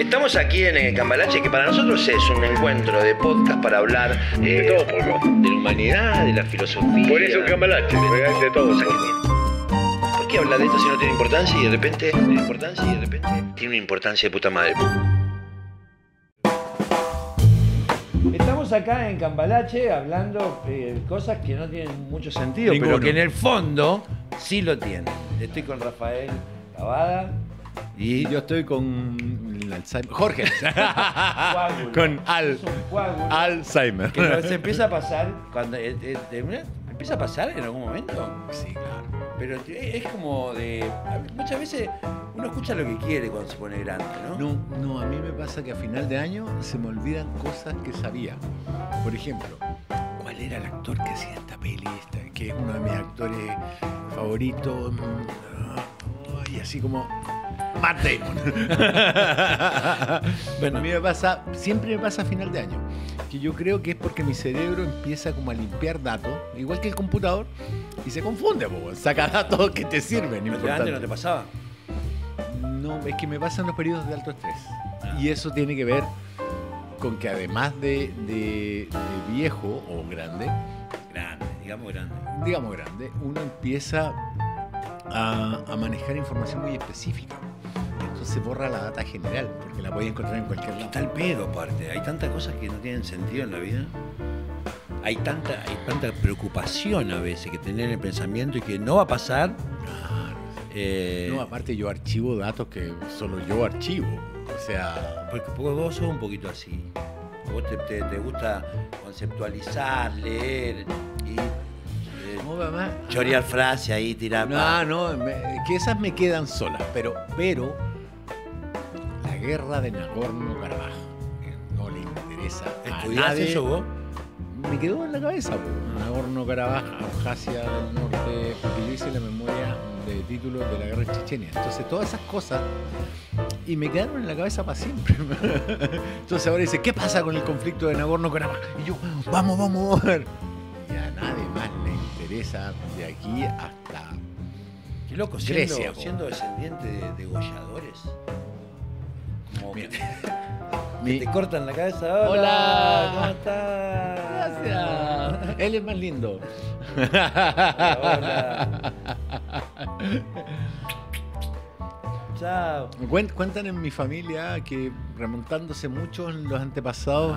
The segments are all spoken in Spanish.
Estamos aquí en el eh, Cambalache, que para nosotros es un encuentro de podcast para hablar eh, de todo De la humanidad, de la filosofía. Por eso Cambalache, de, de todo. ¿Por qué hablar de esto si no tiene importancia y de repente tiene importancia y de repente tiene una importancia de puta madre? Estamos acá en Cambalache hablando de eh, cosas que no tienen mucho sentido, pero que en el fondo sí lo tienen. Estoy con Rafael Cavada, y yo estoy con Alzheimer. Jorge. con Al. Alzheimer. Que empieza a pasar cuando eh, eh, empieza a pasar en algún momento. Sí, claro. Pero eh, es como de. Muchas veces uno escucha lo que quiere cuando se pone grande, ¿no? No, a mí me pasa que a final de año se me olvidan cosas que sabía. Por ejemplo, ¿cuál era el actor que hacía esta peli? que es uno de mis actores favoritos. Mm, ah, y así como Matt Damon. bueno, a mí me pasa, siempre me pasa a final de año, que yo creo que es porque mi cerebro empieza como a limpiar datos, igual que el computador, y se confunde, po, saca datos que te sirven. Pero antes no te pasaba. No, es que me pasan los periodos de alto estrés. Ah. Y eso tiene que ver con que además de viejo o grande, grande, digamos grande, digamos grande, uno empieza a, manejar información muy específica. Entonces borra la data general, porque la podéis encontrar en cualquier lado. Está el pedo, aparte. Hay tantas cosas que no tienen sentido en la vida. Hay tanta, hay tanta preocupación a veces que tener en el pensamiento y que no va a pasar. Eh, no, aparte yo archivo datos que solo yo archivo. O sea. Porque, pues, vos sos un poquito así. Vos te, te gusta conceptualizar, leer y Chori mamá. Chorear ahí, tirar. No, no, que esas me quedan solas. Pero, pero, la guerra de Nagorno-Karabaj no le interesa. ¿Estudiaste eso Me quedó en la cabeza, Nagorno-Karabaj, Abjasia del Norte, porque yo hice la memoria de títulos de la guerra de Chechenia. Entonces, todas esas cosas y me quedaron en la cabeza para siempre. Entonces ahora dice, ¿qué pasa con el conflicto de Nagorno-Karabaj? Y yo, vamos, vamos, vamos. Y a nadie más le de aquí hasta Qué loco, siendo, Grecia. Siendo descendiente de degolladores. te, cortan la cabeza. Hola, ¿cómo estás? Gracias. Él es más lindo. Chao. Cuentan en mi familia que remontándose mucho en los antepasados,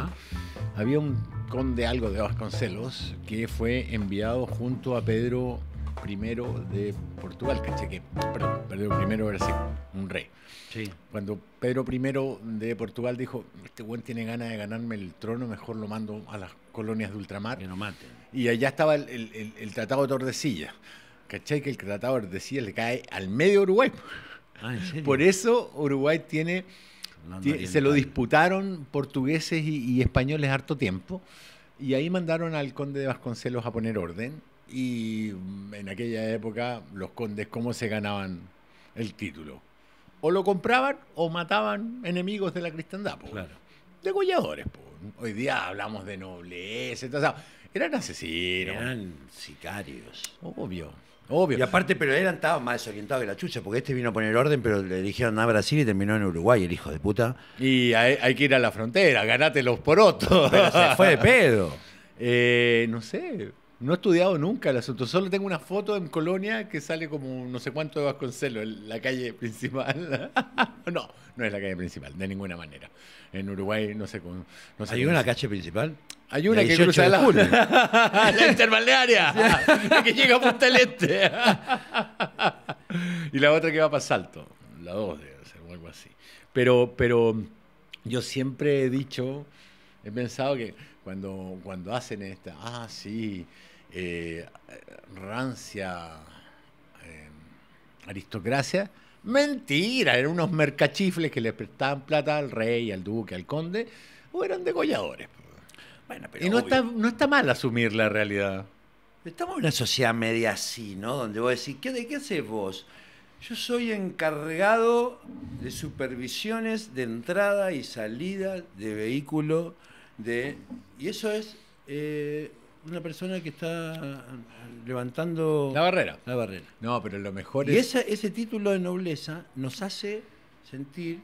había un de algo de Vasconcelos, que fue enviado junto a Pedro I de Portugal, caché que, perdón, Pedro I era un rey. Sí. Cuando Pedro I de Portugal dijo, este buen tiene ganas de ganarme el trono, mejor lo mando a las colonias de ultramar. Que no mate. Y allá estaba el, Tratado de Tordesillas, caché que el Tratado de Tordesillas le cae al medio Uruguay. Ah, Por eso Uruguay tiene se lo disputaron portugueses y, españoles harto tiempo. Y ahí mandaron al conde de Vasconcelos a poner orden. Y mm, en aquella época, los condes, ¿cómo se ganaban el título? O lo compraban o mataban enemigos de la cristandad. de claro. Hoy día hablamos de nobleza. eran asesinos. Eran sicarios. Obvio. Obvio. Y aparte, pero él estaba más desorientado que la chucha, porque este vino a poner orden, pero le dijeron a ah, Brasil y terminó en Uruguay, el hijo de puta. Y hay, que ir a la frontera, ganate los porotos. se fue de pedo. Eh, no sé. No he estudiado nunca el asunto, solo tengo una foto en Colonia que sale como no sé cuánto de Vasconcelos, la calle principal. no, no es la calle principal, de ninguna manera. En Uruguay no sé cómo. ¿Hay una calle principal? Hay una que cruza la, la interbalnearia, la que llega a Punta Este. y la otra que va para Salto, la dos, ser, o algo así. Pero, pero yo siempre he dicho, he pensado que cuando, cuando hacen esta, ah, sí, eh, rancia eh, aristocracia. Mentira, eran unos mercachifles que le prestaban plata al rey, al duque, al conde, o eran degolladores. y no está, mal asumir la realidad. Estamos en una sociedad media así, ¿no? Donde vos decís, ¿qué, ¿de qué haces vos? Yo soy encargado de supervisiones de entrada y salida de vehículo de... Y eso es eh, una persona que está eh, levantando la barrera. La barrera. No, pero lo mejor es. Y ese título de nobleza nos hace sentir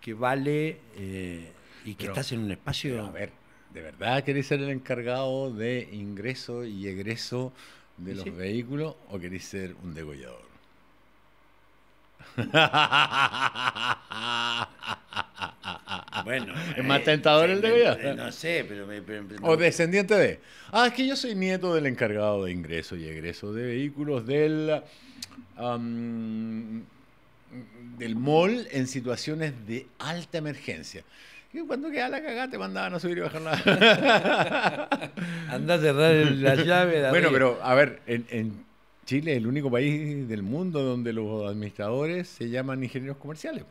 que vale eh, y que estás en un espacio. a ver, ¿de verdad querés ser el encargado de ingreso y egreso de los vehículos o querés ser un degollador? bueno. ¿Es eh, más tentador el de vida. Eh, no sé, pero... me. O descendiente de... Ah, es que yo soy nieto del encargado de ingreso y egreso de vehículos del... del mall en situaciones de alta emergencia. Y cuando quedaba la cagada te mandaban a subir y bajar la... Andá a cerrar la llave. Bueno, pero a ver, en Chile es el único país del mundo donde los administradores se llaman ingenieros comerciales.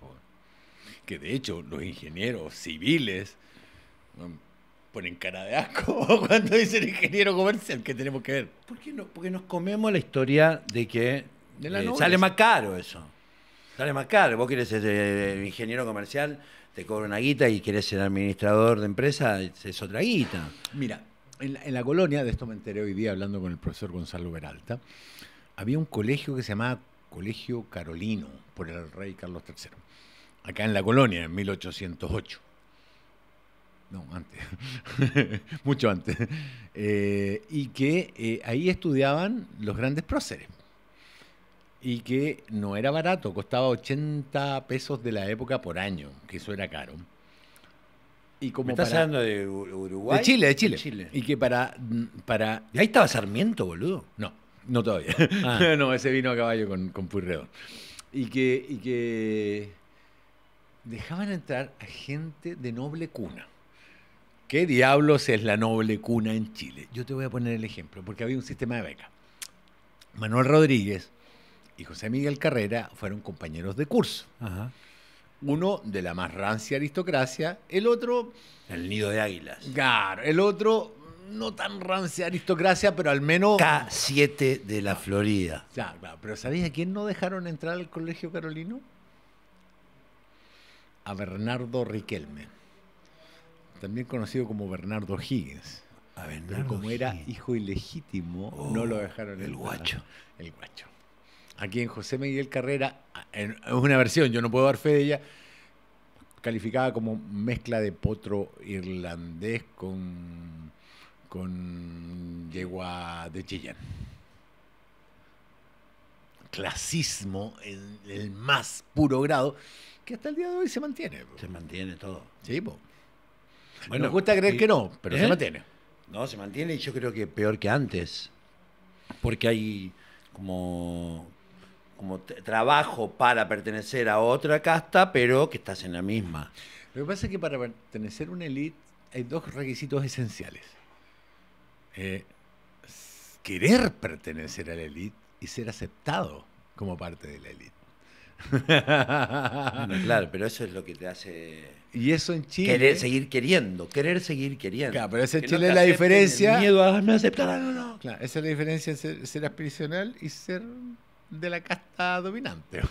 Que de hecho los ingenieros civiles ponen cara de asco cuando dicen ingeniero comercial, que tenemos que ver. ¿Por qué no? Porque nos comemos la historia de que eh, sale más caro eso. Sale más caro. Vos querés ser eh, ingeniero comercial, te cobra una guita y querés ser administrador de empresa, es otra guita. Mira, en la, colonia, de esto me enteré hoy día hablando con el profesor Gonzalo Beralta, había un colegio que se llamaba Colegio Carolino por el rey Carlos III, acá en la colonia, en 1808. No, antes, mucho antes. Eh, y que eh, ahí estudiaban los grandes próceres. Y que no era barato, costaba 80 pesos de la época por año, que eso era caro. Y como estás hablando de Uruguay? De Chile, de Chile. Y que para, mm, para. ahí estaba Sarmiento, boludo? No, no todavía. Ah. no, ese vino a caballo con, con Y que, y que dejaban entrar a gente de noble cuna. ¿Qué diablos es la noble cuna en Chile? Yo te voy a poner el ejemplo, porque había un sistema de beca. Manuel Rodríguez y José Miguel Carrera fueron compañeros de curso. Ajá. Uno de la más rancia aristocracia, el otro... El nido de águilas. Claro, el otro no tan rancia aristocracia, pero al menos... K7 de la Florida. Ya, claro. Pero ¿sabías a quién no dejaron entrar al Colegio Carolino? A Bernardo Riquelme, también conocido como Bernardo Higgins. A Bernardo pero como era hijo ilegítimo, no lo oh, dejaron entrar. El guacho. El guacho aquí en José Miguel Carrera, es una versión, yo no puedo dar fe de ella, calificada como mezcla de potro irlandés con, con yegua de Chillán. Clasismo en el más puro grado, que hasta el día de hoy se mantiene. Se mantiene todo. Sí, po. Bueno, me gusta creer que no, pero se ¿Eh? mantiene. No, se mantiene y yo creo que peor que antes. Porque hay como como trabajo para pertenecer a otra casta, pero que estás en la misma. Lo que pasa es que para pertenecer a una élite hay dos requisitos esenciales. Eh, querer pertenecer a la élite y ser aceptado como parte de la élite. claro, pero eso es lo que te hace. Y eso en Chile. Querer seguir queriendo, querer seguir queriendo. Claro, pero ese en Chile es la diferencia. El miedo a no aceptar, o no. Claro, esa es la diferencia entre ser aspiracional y ser de la casta dominante.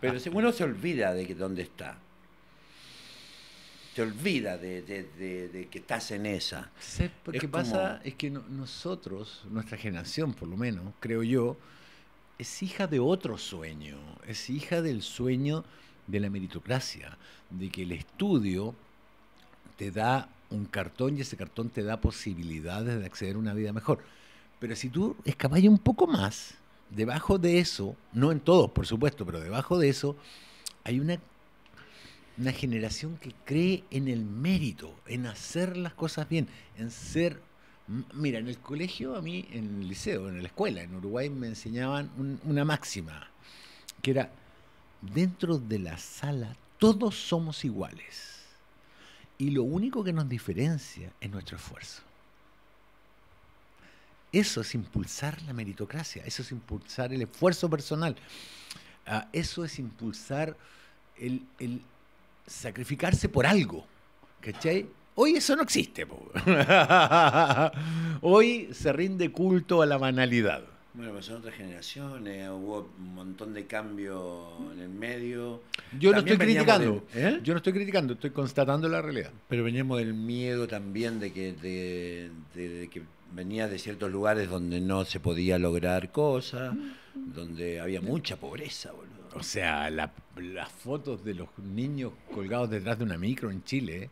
Pero uno se olvida de que dónde está. Se olvida de, que estás en esa. Lo que pasa es que nosotros, nuestra generación por lo menos, creo yo, es hija de otro sueño. Es hija del sueño de la meritocracia, de que el estudio te da un cartón y ese cartón te da posibilidades de acceder a una vida mejor pero si tú escapáis un poco más, debajo de eso, no en todos, por supuesto, pero debajo de eso, hay una, una generación que cree en el mérito, en hacer las cosas bien, en ser... Mira, en el colegio, a mí, en el liceo, en la escuela, en Uruguay, me enseñaban una máxima, que era, dentro de la sala todos somos iguales. Y lo único que nos diferencia es nuestro esfuerzo. Eso es impulsar la meritocracia, eso es impulsar el esfuerzo personal, ah, eso es impulsar el, sacrificarse por algo. ¿Cachai? Hoy eso no existe. Hoy se rinde culto a la banalidad. Bueno, pues son otras generaciones, hubo un montón de cambios en el medio. Yo no estoy criticando, ¿Eh? yo no estoy criticando, estoy constatando la realidad. Pero veníamos del miedo también de que venía de ciertos lugares donde no se podía lograr cosas, donde había mucha pobreza, boludo. O sea, las fotos de los niños colgados detrás de una micro en Chile,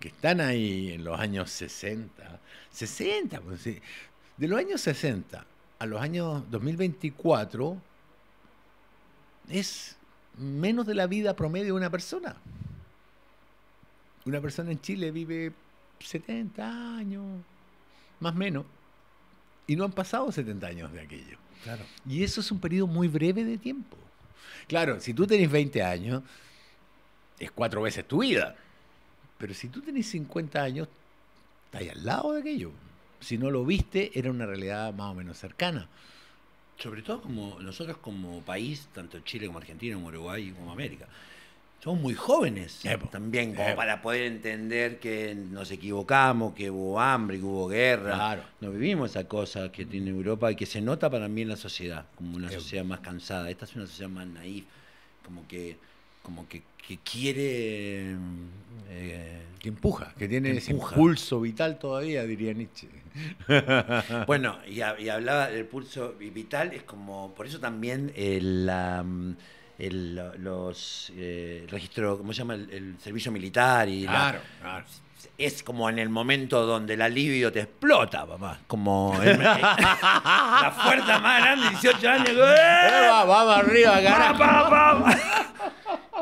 que están ahí en los años 60, 60, pues de los años 60 a los años 2024, es menos de la vida promedio de una persona. Una persona en Chile vive 70 años, más o menos, y no han pasado 70 años de aquello. Claro. Y eso es un periodo muy breve de tiempo. Claro, si tú tenés 20 años, es cuatro veces tu vida. Pero si tú tenés 50 años, estás al lado de aquello. Si no lo viste, era una realidad más o menos cercana. Sobre todo como nosotros como país, tanto Chile como Argentina, como Uruguay, como América somos muy jóvenes también, como para poder entender que nos equivocamos, que hubo hambre, que hubo guerra. No vivimos esa cosa que tiene Europa y que se nota para mí en la sociedad, como una sociedad más cansada. Esta es una sociedad más naif, como que como que, que quiere... Eh, que empuja, que tiene un pulso vital todavía, diría Nietzsche. bueno, y, hablaba del pulso vital, es como, por eso también la el, los eh, registro, ¿cómo se llama? El, servicio militar y claro, Es como en el momento donde el alivio te explota, mamá Como la fuerza más grande, 18 años. Eh, ¡eh! vamos arriba,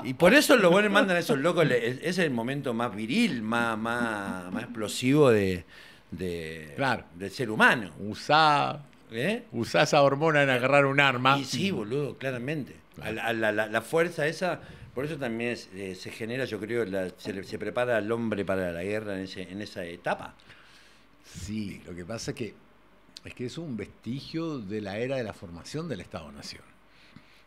Y por eso los buenos mandan a esos locos. Es el momento más viril, más, más, explosivo de, del ser humano. usar ¿Eh? esa hormona en agarrar un arma. Y sí, boludo, claramente la, la, la, fuerza esa, por eso también eh, se genera, yo creo, se, se, prepara al hombre para la guerra en, ese, en esa etapa. Sí, lo que pasa es que, es que es un vestigio de la era de la formación del Estado-Nación.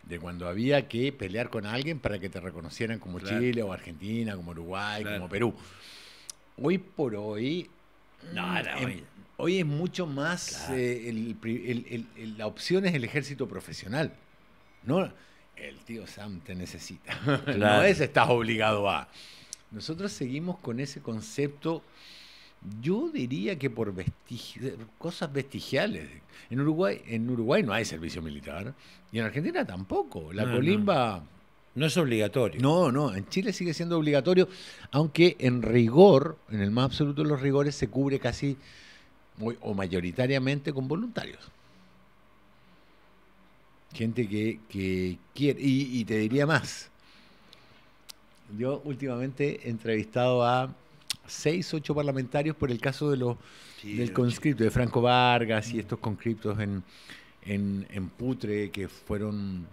De cuando había que pelear con alguien para que te reconocieran como Chile o Argentina, como Uruguay, como Perú. Hoy por hoy. No, mm, em, hoy. es mucho más. Eh, la opción es el ejército profesional. No el tío Sam te necesita. No es estás obligado a. Nosotros seguimos con ese concepto, yo diría que por cosas vestigiales. En Uruguay, en Uruguay no hay servicio militar y en Argentina tampoco. La colimba... No. No es obligatorio. No, no, en Chile sigue siendo obligatorio, aunque en rigor, en el más absoluto de los rigores, se cubre casi o mayoritariamente con voluntarios gente que, quiere, y, te diría más, yo últimamente he entrevistado a seis, ocho parlamentarios por el caso de los del conscripto, de Franco Vargas y mm. estos conscriptos en, en, Putre que fueron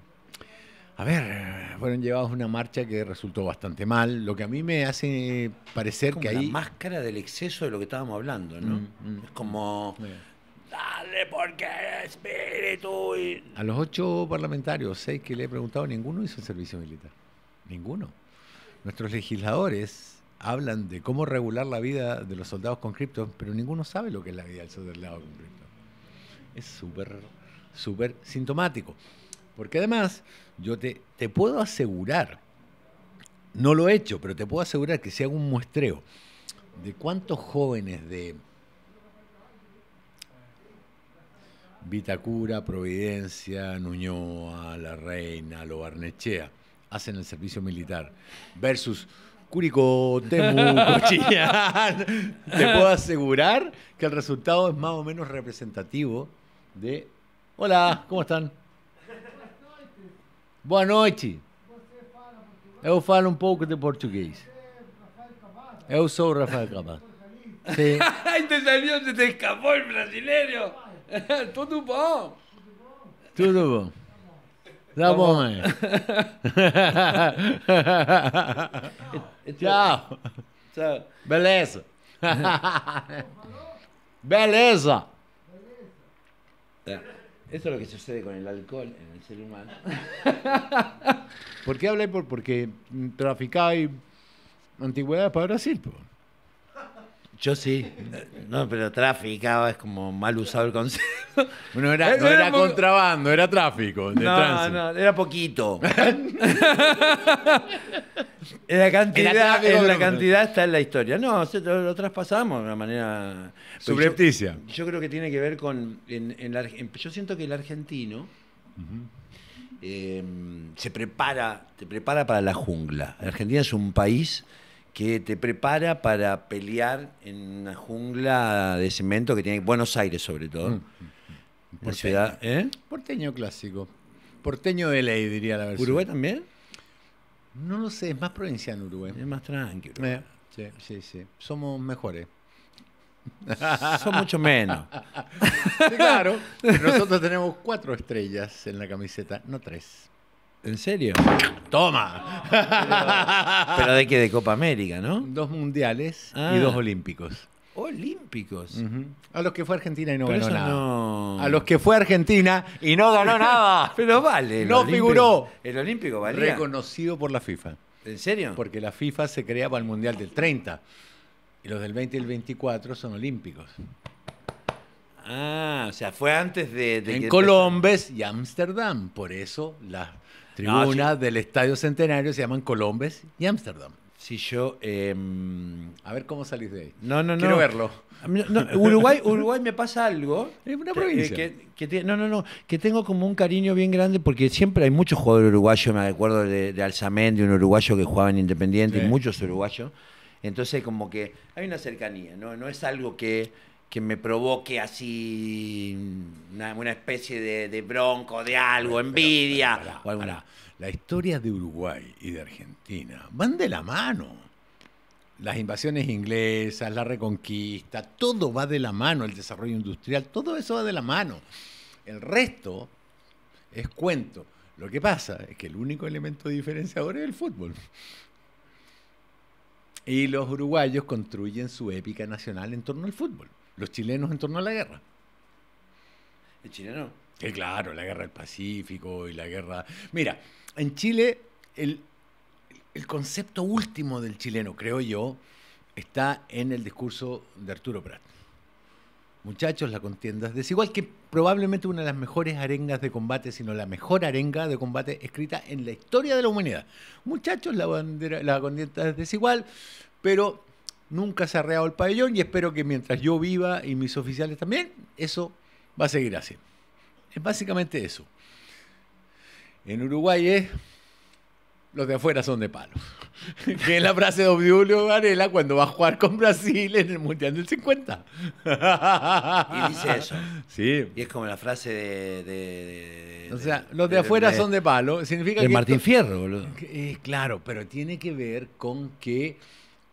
a ver, fueron llevados a una marcha que resultó bastante mal, lo que a mí me hace parecer que ahí... La máscara del exceso de lo que estábamos hablando, ¿no? Mm, mm. es como porque espíritu. A los ocho parlamentarios, seis que le he preguntado, ninguno hizo servicio militar. Ninguno. Nuestros legisladores hablan de cómo regular la vida de los soldados conscriptos, pero ninguno sabe lo que es la vida del soldado conscripto. Es súper, súper sintomático. Porque además, yo te, te puedo asegurar, no lo he hecho, pero te puedo asegurar que si hago un muestreo de cuántos jóvenes de Vitacura, Providencia, Nuñoa, La Reina, Lobarnechea, hacen el servicio militar. Versus Curicó, Temuco, Te puedo asegurar que el resultado es más o menos representativo de. Hola, ¿cómo están? Buenas noches Eu falo un pouco de português. Eu sou Rafael Capaz. Sí. Te salió, se te escapó el brasileño. Tudo bom? Tudo bom. Tá, bien. bom, mãe. Tchau. Tchau. Beleza. Beleza. Eso es lo que sucede con el alcohol en em el ser humano. ¿Por qué hablé? Porque traficaba y em antigüedades para Brasil. Por? Yo sí. No, pero tráfico es como mal usado el concepto. no era, contrabando, era tráfico. De tránsito. no, era poquito. la cantidad, está en la historia. No, nosotros lo, traspasamos de una manera. Subrepticia. Yo, creo que tiene que ver con. yo siento que el argentino. Eh, se prepara, te prepara para la jungla. Argentina es un país que te prepara para pelear en una jungla de cemento que tiene Buenos Aires sobre todo. Mm. Porteño. ciudad, ¿eh? Porteño clásico. Porteño de ley, diría la versión. ¿Uruguay también? No lo sé, es más provincial Uruguay. Es más tranquilo. Eh, sí, sí, Somos mejores. Son mucho menos. claro. Nosotros tenemos cuatro estrellas en la camiseta, no tres. ¿En serio? ¡Toma! Pero, de que de Copa América, ¿no? Dos mundiales y ah. dos olímpicos. Olímpicos. A los que fue Argentina y no ganó nada. No... A los que fue Argentina y no ganó nada. pero vale. No figuró. El olímpico valía. Reconocido por la FIFA. ¿En serio? Porque la FIFA se creaba el Mundial del 30. Y los del 20 y el 24 son olímpicos. Ah, o sea, fue antes de... de en Colombes y Ámsterdam. Por eso las tribuna del Estadio Centenario, se llaman Colombes y Ámsterdam. Si yo. Em, a ver cómo salís de ahí. No, no, no. Quiero verlo. Uruguay, Uruguay me pasa algo. Es una provincia. Eh, no, no, no. Que tengo como un cariño bien grande porque siempre hay muchos jugadores uruguayos. Me acuerdo de, de un uruguayo que jugaba en Independiente, y muchos uruguayos. Entonces, como que hay una cercanía, ¿no? No es algo que que me provoque así una, especie de, bronco, de algo, envidia. La historia de Uruguay y de Argentina van de la mano. Las invasiones inglesas, la reconquista, todo va de la mano, el desarrollo industrial, todo eso va de la mano. El resto es cuento. Lo que pasa es que el único elemento diferenciador es el fútbol. Y los uruguayos construyen su épica nacional en torno al fútbol los chilenos en torno a la guerra. ¿El chileno? Que claro, la guerra del Pacífico y la guerra... Mira, en Chile el, concepto último del chileno, creo yo, está en el discurso de Arturo Prat. Muchachos, la contienda es desigual, que probablemente una de las mejores arengas de combate, sino la mejor arenga de combate escrita en la historia de la humanidad. Muchachos, la, bandera, la contienda es desigual, pero nunca se ha arreado el pabellón y espero que mientras yo viva y mis oficiales también, eso va a seguir así. Es básicamente eso. En Uruguay es eh, los de afuera son de palo. que es la frase de Obdulio Varela cuando va a jugar con Brasil en el Mundial del 50. y dice eso. Sí. Y es como la frase de. o sea, los de, afuera son de palo. Significa de Martín Fierro, boludo. Eh, claro, pero tiene que ver con que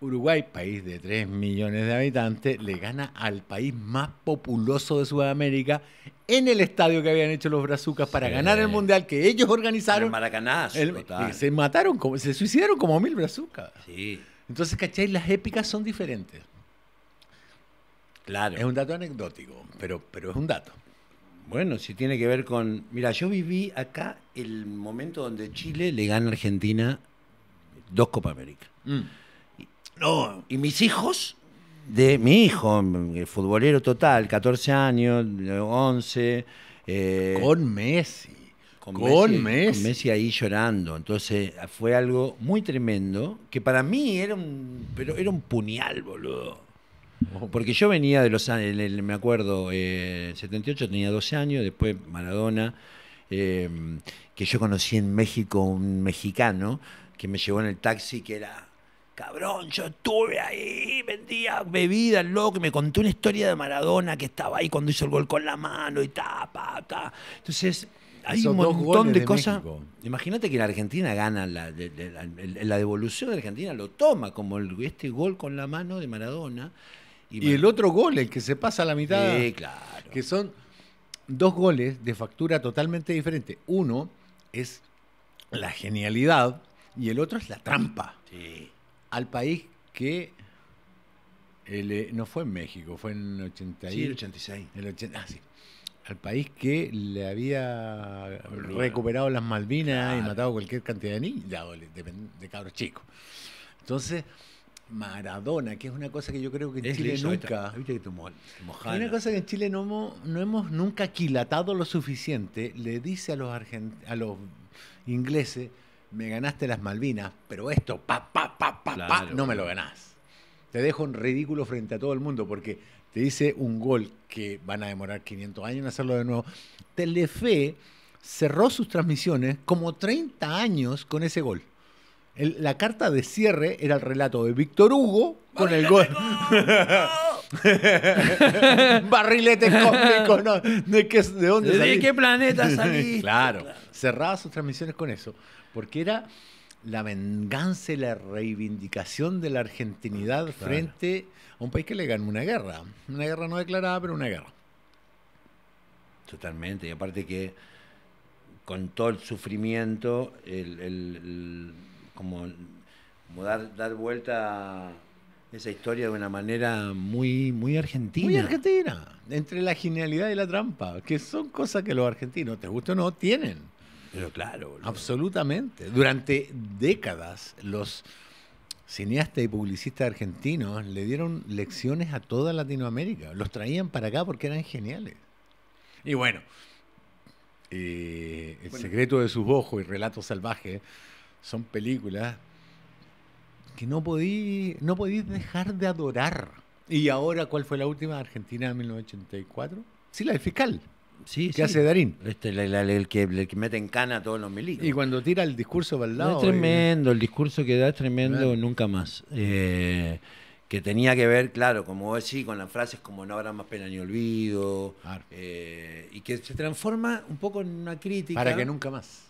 Uruguay, país de 3 millones de habitantes, le gana al país más populoso de Sudamérica en el estadio que habían hecho los brazucas para ganar el mundial que ellos organizaron. El se mataron, como, se suicidaron como mil brazucas. Sí. Entonces, ¿cachai? Las épicas son diferentes. Claro. Es un dato anecdótico, pero, pero es un dato. Bueno, si tiene que ver con. Mira, yo viví acá el momento donde Chile le gana a Argentina dos Copa América. Mm. No. ¿Y mis hijos? De mi hijo, eh, futbolero total, 14 años, 11. Eh, eh, con Messi. Con, Messi, ahí llorando. Entonces fue algo muy tremendo que para mí era un, pero era un puñal, boludo. Oh. Porque yo venía de los años, me acuerdo, eh, 78 tenía 12 años, después Maradona, que yo conocí en México un mexicano que me llevó en el taxi que era Cabrón, yo estuve ahí, vendía bebidas, loco, me contó una historia de Maradona que estaba ahí cuando hizo el gol con la mano y ta, pa, Entonces, hay un montón de, cosas. Imagínate que la Argentina gana la, la, la, devolución de Argentina, lo toma como el, este gol con la mano de Maradona. Y, el otro gol, el que se pasa a la mitad. Sí, claro. Que son dos goles de factura totalmente diferente. Uno es la genialidad y el otro es la trampa. Sí al país que eh, no fue en México, fue en 80 sí, el 86. El 80, ah, Al país que le había recuperado las Malvinas y matado cualquier cantidad de niños, de, de cabros chicos. Entonces, Maradona, que es una cosa que yo creo que en Chile nunca. Viste una cosa que en Chile no hemos, nunca quilatado lo suficiente. Le dice a los, a los ingleses me ganaste las Malvinas, pero esto, pa, pa, pa, pa, pa, no me lo ganás. Te dejo un ridículo frente a todo el mundo porque te hice un gol que van a demorar 500 años en hacerlo de nuevo. Telefe cerró sus transmisiones como 30 años con ese gol. la carta de cierre era el relato de Víctor Hugo con el gol. Barrilete cósmico, ¿no? ¿De, qué, qué planeta salí? claro, Cerraba sus transmisiones con eso. Porque era la venganza y la reivindicación de la argentinidad frente a un país que le ganó una guerra. Una guerra no declarada, pero una guerra. Totalmente. Y aparte que con todo el sufrimiento, como, dar, dar vuelta... A esa historia de una manera muy, muy argentina. Muy argentina, entre la genialidad y la trampa, que son cosas que los argentinos, te gusta o no, tienen. Pero claro. Absolutamente. Durante décadas los cineastas y publicistas argentinos le dieron lecciones a toda Latinoamérica. Los traían para acá porque eran geniales. Y bueno, eh, El secreto de sus ojos y Relato salvaje son películas que no podí, no dejar de adorar. Y ahora, ¿cuál fue la última? Argentina 1984. Sí, la del fiscal. Sí, hace Darín. Este, el, que, el, mete en cana a todos los milicos. Y cuando tira el discurso para el lado. es eh, tremendo, el discurso que da es tremendo nunca más. Eh, que tenía que ver, claro, como decís, con las frases como no habrá más pena ni olvido. Eh, y que se transforma un poco en una crítica. Para que nunca más.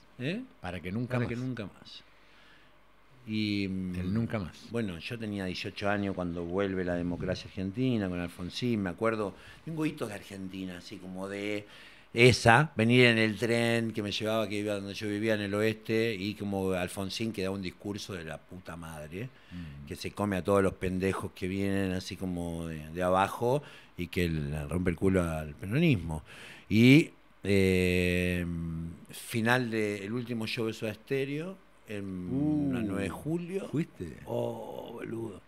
Para que nunca más. Para que nunca más. Y, mm, nunca más. Bueno, yo tenía 18 años cuando vuelve la democracia argentina con Alfonsín, me acuerdo, tengo hitos de Argentina, así como de esa, venir en el tren que me llevaba, que iba donde yo vivía en el oeste, y como Alfonsín que da un discurso de la puta madre, mm. que se come a todos los pendejos que vienen así como de, abajo y que rompe el culo al peronismo. Y eh, final del el último show de a estéreo en uh, 9 de julio. ¿Fuiste? Oh, boludo.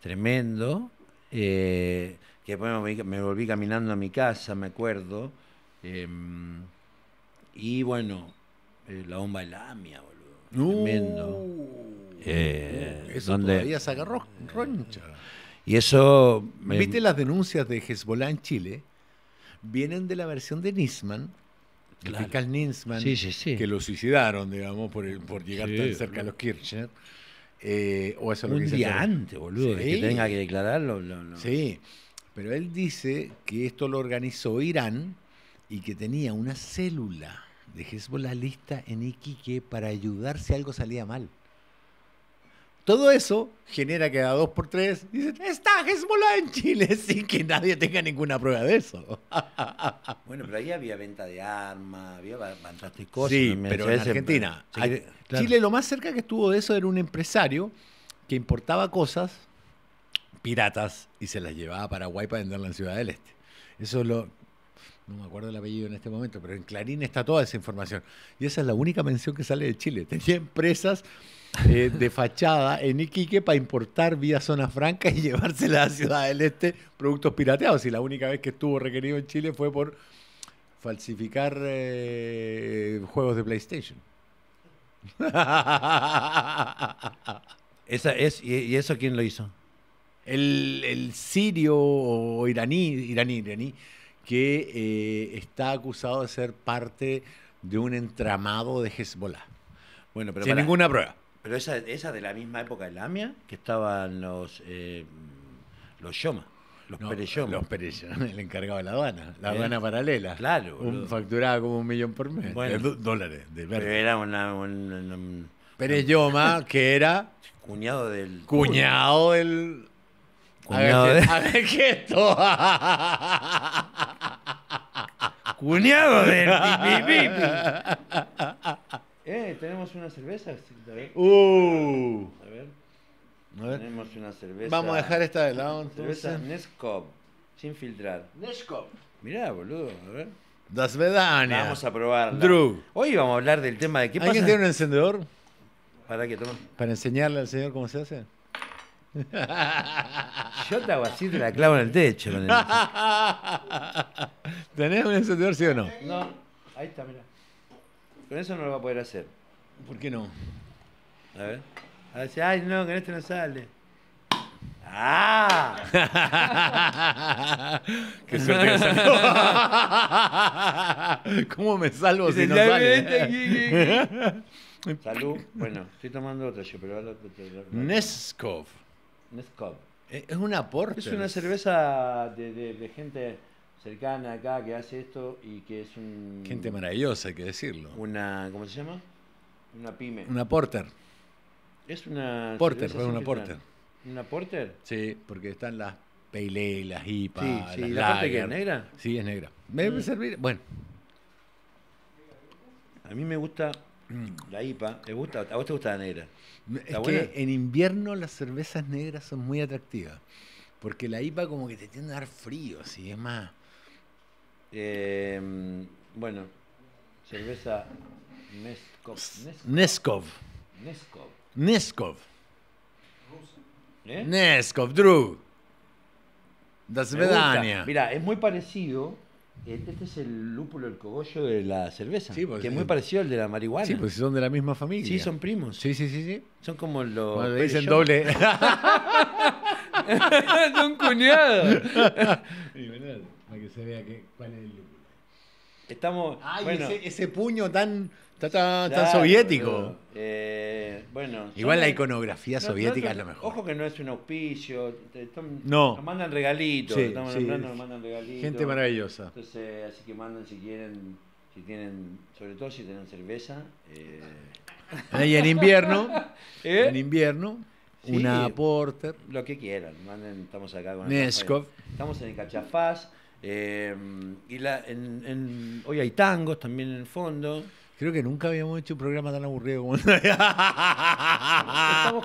Tremendo. Eh, que después me, volví caminando a mi casa, me acuerdo. Em, y bueno, eh, la bomba de Lamia, boludo. Uh. tremendo. Uh, eh, eso donde, todavía se roncha. Y eso. ¿Viste em, las denuncias de Hezbollah en Chile? Vienen de la versión de Nisman el Ninsman, que lo suicidaron, digamos, por, por llegar tan cerca a los Kirchner. Eh, o eso Un lo día antes, boludo, que tenga que declararlo. Sí, pero él dice que esto lo organizó Irán y que tenía una célula de Hezbollah lista en Iquique para ayudar si algo salía mal. Todo eso genera que a dos por tres dicen, está Hezbollah en Chile sin que nadie tenga ninguna prueba de eso. bueno, pero ahí había venta de armas, había bastantes cosas. Sí, pero en Argentina. Chile lo más cerca que estuvo de eso era un empresario que importaba cosas piratas y se las llevaba a Paraguay para venderla en Ciudad del Este. Eso lo, no me acuerdo el apellido en este momento, pero en Clarín está toda esa información. Y esa es la única mención que sale de Chile. Tenía empresas eh, de fachada en Iquique para importar vía zona franca y llevársela a Ciudad del Este productos pirateados. Y la única vez que estuvo requerido en Chile fue por falsificar eh, juegos de PlayStation. Esa es, y, eso quién lo hizo? El, sirio o iraní, iraní, que eh, está acusado de ser parte de un entramado de Hezbollah. Bueno, pero Sin ninguna prueba. Pero esa, esa de la misma época de Lamia, que estaban los, eh, los Yoma. Los Pereyoma. Los Pereyoma. el encargado de la aduana, la aduana paralela. Claro. Un, facturaba como un millón por mes. Eh, dólares, de verdad. Pero era una, Pereyoma, que era. Cuñado del. Cuñado del. Cuñado del. A ver qué esto. Cuñado del. Eh, tenemos una cerveza. Uh. A ver. A ver. Tenemos una cerveza. Vamos a dejar esta de lado entonces. Cerveza sin filtrar. Nescop. Mirá, boludo, a ver. Das Vedania. Vamos a probarla. Drew. Hoy vamos a hablar del tema de qué pasa. ¿Alguien tiene un encendedor? ¿Para qué, Para enseñarle al señor cómo se hace. Yo te hago así, te la clavo en el techo. ¿Tenés un encendedor, sí o no? No. Ahí está, mirá eso no lo va a poder hacer. ¿Por qué no? A ver. A ver ay, no, con este no sale. ¡Ah! ¡Qué suerte que salió! ¿Cómo me salvo si no sale? Salud. Bueno, estoy tomando otra yo, pero... Neskov. Neskov. Eh, es una porter. Es una cerveza de gente cercana acá que hace esto y que es un... Gente maravillosa, hay que decirlo. Una, ¿cómo se llama? Una pyme. Una porter. Es una... Porter, fue una porter. Una, porter? Sí, porque están las pele, las IPA, sí, ¿La parte que es negra? Sí, es negra. ¿Me debe mm. servir? Bueno. A mí me gusta mm. la IPA, ¿A vos te gusta la negra? Es que en invierno las cervezas negras son muy atractivas. Porque la IPA como que te tiende a dar frío, así es más. Eh, bueno, cerveza Neskov. Neskov. Neskov. Neskov. ¿Eh? Neskov, Drew. Mira, es muy parecido. Eh, este es el lúpulo, el cogollo de la cerveza. Pues, que es muy eh, parecido al de la marihuana. Sí, pues son de la misma familia. Sí, son primos. Sí, sí, sí. sí. Son como los. dicen doble. son cuñados. Para que se vea que, cuál es el lúpulo. Estamos. bueno, ese, puño tan, tan, soviético. Eh, bueno. Igual la iconografía soviética es lo mejor. Ojo que no es un auspicio. no. Nos mandan regalitos. estamos nombrando, nos mandan regalitos. Gente maravillosa. Entonces, así que mandan si quieren, si tienen, sobre todo si tienen cerveza. y eh. en invierno. ¿Eh? En invierno. una Porter. Lo que quieran. Manden, estamos acá con Neskov. Estamos en el Cachafaz. Em, y hoy hay tangos también en el fondo. Creo que nunca habíamos hecho un programa tan aburrido como Estamos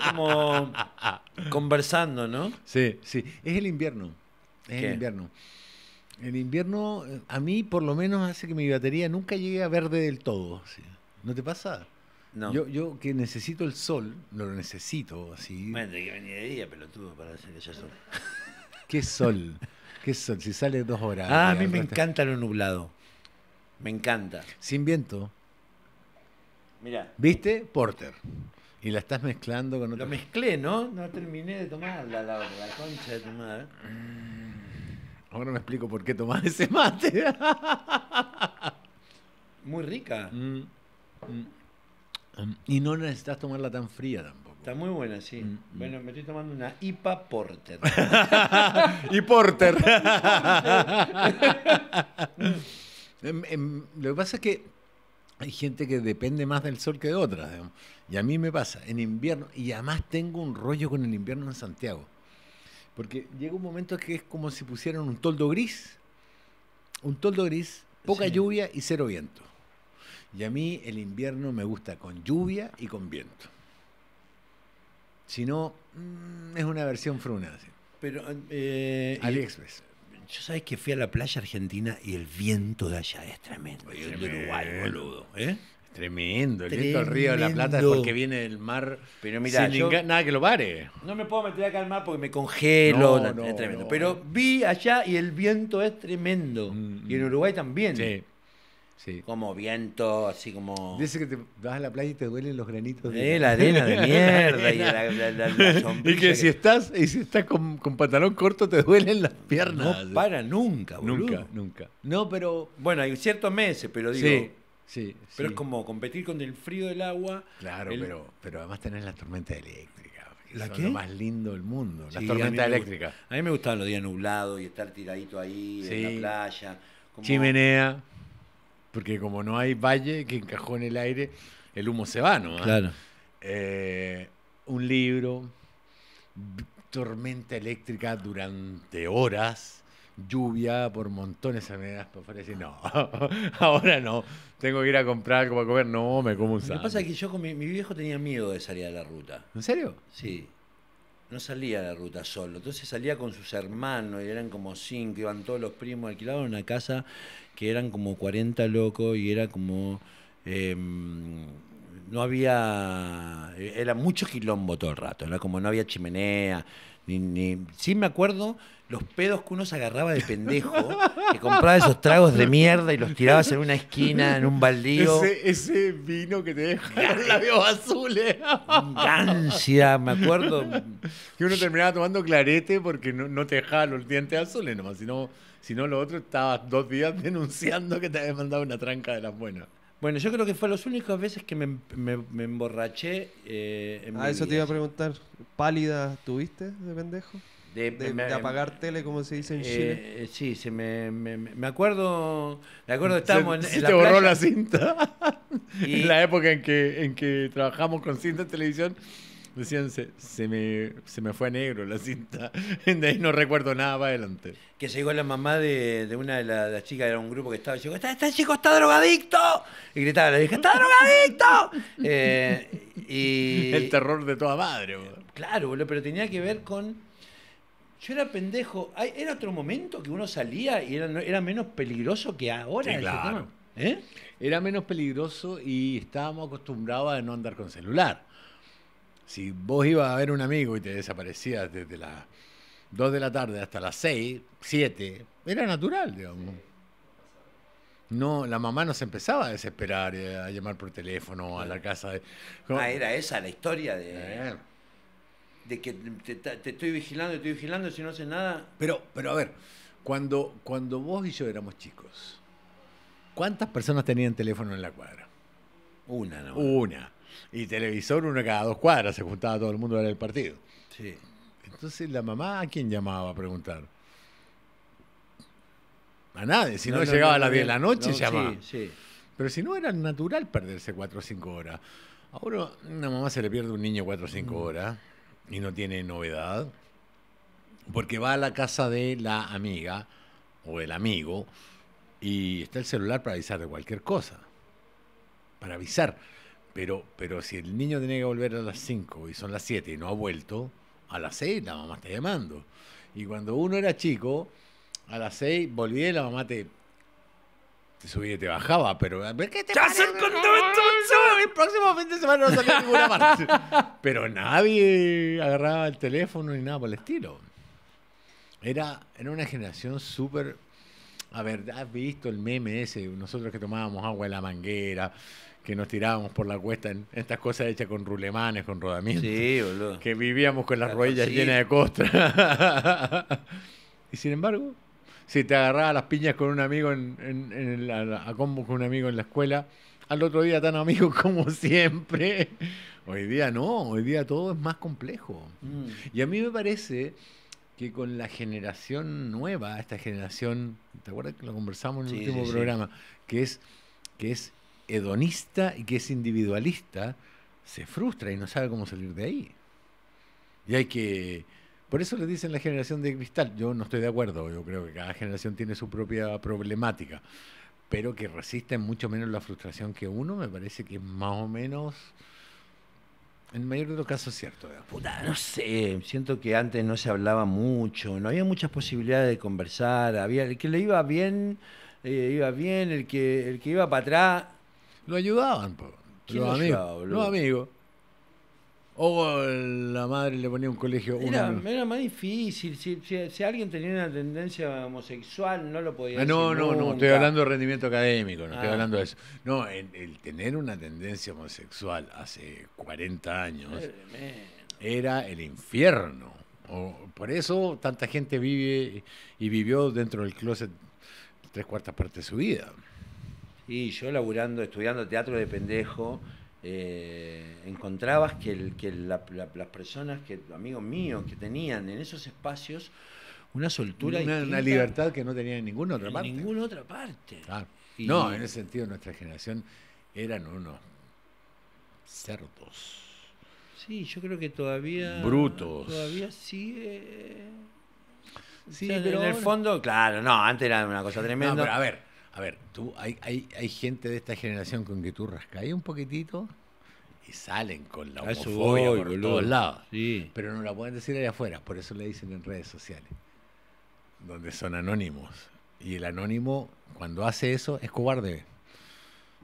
como conversando, ¿no? Sí, sí. Es el invierno. Es el invierno. El invierno, a mí por lo menos, hace que mi batería nunca llegue a verde del todo. ¿No te pasa? No. Yo, yo que necesito el sol, lo necesito así. Bueno, que venía de día, pelotudo, para hacer sol. ¿Qué sol? Si sale dos horas. Ah, a eh, mí me encanta lo nublado. Me encanta. Sin viento. mira ¿Viste? Porter. Y la estás mezclando con otra. Lo mezclé, ¿no? No terminé de tomarla, la, concha de tomar. Ahora me explico por qué tomás ese mate. Muy rica. Mm, mm, mm. y no necesitas tomarla tan fría tampoco. Está muy buena, sí. Mm, mm. Bueno, me estoy tomando una IPA Porter. y Porter. Em, em, lo que pasa es que hay gente que depende más del sol que de otras. Y a mí me pasa, en invierno, y además tengo un rollo con el invierno en Santiago. Porque llega un momento que es como si pusieran un toldo gris, un toldo gris, poca lluvia y cero viento. Y a mí el invierno me gusta con lluvia y con viento. Si no, mm, es una versión fruna. Pero, eh, AliExpress. Yo sabes que fui a la playa argentina y el viento de allá es tremendo. Y El de Uruguay, boludo. ¿eh? Es tremendo. El viento del río de la Plata es porque viene el mar Pero mira, sin nada que lo pare. No me puedo meter acá al mar porque me congelo. es tremendo. Pero eh. vi allá y el viento es tremendo. Mm, y en mm. Uruguay también. Sí. Como viento, así como. Dice que te vas a la playa y te duelen los granitos. De, la arena de mierda. y, la, y que, si estás, y si estás con, pantalón corto te duelen las piernas. No para nunca, boludo. Nunca, nunca. No, pero. Bueno, hay ciertos meses, pero digo. Sí. Sí, pero es como competir con el frío del agua. Claro, pero, pero además tener la tormenta eléctrica. ¿La lo más lindo del mundo, las tormenta tormentas eléctricas. A mí me gustaban los días nublados y estar tiradito ahí en la playa. Chimenea porque como no hay valle que encajó en el aire, el humo se va, ¿no? Claro. Eh, un libro, tormenta eléctrica durante horas, lluvia por montones de por para decir, no, ahora no, tengo que ir a comprar algo para comer, no, me como un sándwich. Lo que pasa es que yo con mi, mi, viejo tenía miedo de salir a la ruta. ¿En serio? Sí no salía de la ruta solo, entonces salía con sus hermanos, y eran como cinco, iban todos los primos, alquilaban una casa que eran como 40 locos y era como... Em, no había, e-, era mucho quilombo todo el rato, era como no había chimenea, ni, sí me acuerdo los pedos que uno se agarraba de pendejo, que compraba esos tragos de mierda y los tirabas en una esquina, en un baldío. Ese, vino que te deja los labios azules. Eh. Gancia, me acuerdo. Que uno terminaba tomando clarete porque no, te dejaba los dientes azules nomás, sino, sino lo otro estabas dos días denunciando que te habían mandado una tranca de las buenas. Bueno, yo creo que fue las únicas veces que me, me, emborraché. Eh, ah, eso te iba a preguntar. ¿Pálida tuviste de pendejo? De, apagar tele, como se dice en eh, Chile. sí, me, me, acuerdo. Me acuerdo, estábamos en, se te borró la cinta. en la época en que, en que trabajamos con cinta de televisión, Decían, se, se, me, se me fue a negro la cinta. De ahí no recuerdo nada para adelante. Que llegó la mamá de, una de, las chicas, era un grupo que estaba, y dijo, este, chico está drogadicto. Y gritaba, le dije, está drogadicto. Eh, y, El terror de toda madre. Claro, pero tenía que ver con... Yo era pendejo. Era otro momento que uno salía y era, menos peligroso que ahora. Este claro. ¿eh? Era menos peligroso y estábamos acostumbrados a no andar con celular si vos ibas a ver un amigo y te desaparecías desde las 2 de la tarde hasta las 6, 7, era natural, digamos. No, la mamá no se empezaba a desesperar, eh, a llamar por teléfono a la casa. Ah, era esa la historia de, eh. de que te, estoy vigilando, te estoy vigilando, si no haces nada. Pero, pero a ver, cuando, cuando vos y yo éramos chicos, ¿cuántas personas tenían teléfono en la cuadra? Una, ¿no? Una. Y televisor uno cada dos cuadras, se juntaba todo el mundo a ver el partido. Entonces la mamá, ¿a quién llamaba a preguntar? A nadie, si no, llegaba a las 10 de la noche llamaba. Pero si no era natural perderse 4 o 5 horas. Ahora una mamá se le pierde un niño 4 o 5 mm. horas y no tiene novedad, porque va a la casa de la amiga o el amigo y está el celular para avisar de cualquier cosa. Para avisar. Pero, pero si el niño tiene que volver a las 5 y son las 7 y no ha vuelto, a las 6 la mamá está llamando. Y cuando uno era chico, a las 6 volvía y la mamá te, subía y te bajaba, pero ¿qué te ¡Ya El próximo fin de semana no salía ninguna parte. Pero nadie agarraba el teléfono ni nada por el estilo. Era, era una generación súper... A ver, ¿has visto el meme ese? Nosotros que tomábamos agua de la manguera, que nos tirábamos por la cuesta en estas cosas hechas con rulemanes, con rodamientos. Sí, boludo. Que vivíamos con las rodillas llenas de costra. y sin embargo, si te agarraba las piñas con un amigo en, a, combo con un amigo en la escuela, al otro día tan amigo como siempre. Hoy día no, hoy día todo es más complejo. Mm. Y a mí me parece que con la generación nueva, esta generación, ¿te acuerdas que lo conversamos en el último programa? Que es que es hedonista y que es individualista se frustra y no sabe cómo salir de ahí. Y hay que... Por eso le dicen la generación de cristal. Yo no estoy de acuerdo, yo creo que cada generación tiene su propia problemática, pero que resisten mucho menos la frustración que uno, me parece que más o menos... En mayor de los casos es cierto. Puta, no sé, siento que antes no se hablaba mucho, no había muchas posibilidades de conversar, había el que le iba bien, eh, iba bien, el que, el que iba para atrás lo ayudaban, los amigos. O la madre le ponía un colegio. Era, era más difícil. Si, si, alguien tenía una tendencia homosexual, no lo podía No, ah, decir no, no. Estoy hablando de rendimiento académico, no estoy ah. hablando de eso. No, el, tener una tendencia homosexual hace 40 años era el infierno. O, por eso tanta gente vive y vivió dentro del closet tres cuartas partes de su vida. Y yo laburando, estudiando teatro de pendejo, eh, encontrabas que, que las personas, que amigos míos, que tenían en esos espacios una soltura. Una, una libertad que no tenían en ninguna otra parte. En ninguna otra parte. no, en ese sentido, nuestra generación eran unos cerdos. Sí, yo creo que todavía. Brutos. Todavía sigue. Sí, pero en el fondo, claro, no, antes era una cosa tremenda. a ver, a ver, tú, hay, hay, gente de esta generación con que tú rascáis un poquitito y salen con la homofobia por todos lados. Pero no la pueden decir allá afuera, por eso le dicen en redes sociales, donde son anónimos. Y el anónimo, cuando hace eso, es cobarde.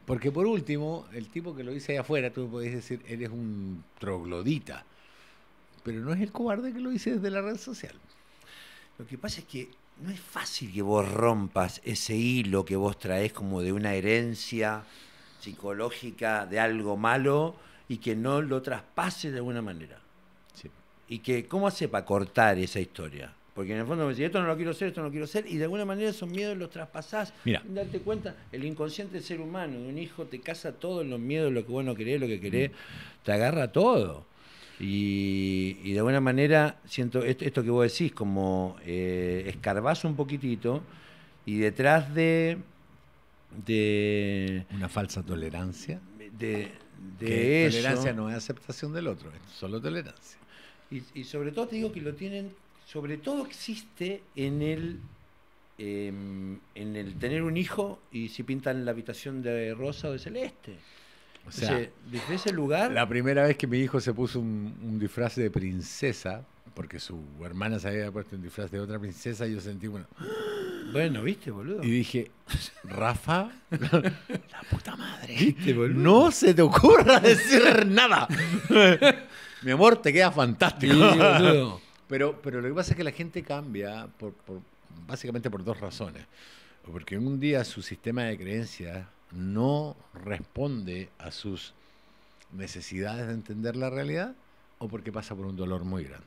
Porque por último, el tipo que lo dice ahí afuera, tú podés decir, eres un troglodita. Pero no es el cobarde que lo dice desde la red social. Lo que pasa es que no es fácil que vos rompas ese hilo que vos traes como de una herencia psicológica de algo malo y que no lo traspase de alguna manera. Y que, ¿cómo hace para cortar esa historia? Porque en el fondo me decís, esto no lo quiero hacer, esto no lo quiero hacer, y de alguna manera esos miedos los traspasás. Mira. Darte cuenta, el inconsciente ser humano, de un hijo, te casa todo en los miedos, lo que vos no querés, lo que querés, mm. te agarra todo. Y, de alguna manera, siento esto, que vos decís, como eh, un poquitito y detrás de... Una falsa tolerancia. De, de Tolerancia no es aceptación del otro, es solo tolerancia. Y, sobre todo te digo que lo tienen, sobre todo existe en el em, en el tener un hijo y si pintan la habitación de rosa o de celeste. O sea, La primera vez que mi hijo se puso un, disfraz de princesa, porque su hermana se había puesto un disfraz de otra princesa, yo sentí, bueno. Bueno, viste, boludo. Y dije, Rafa, la puta madre. No se te ocurra decir nada. mi amor, te queda fantástico. Pero, pero lo que pasa es que la gente cambia por, básicamente por dos razones. Porque un día su sistema de creencias no responde a sus necesidades de entender la realidad o porque pasa por un dolor muy grande.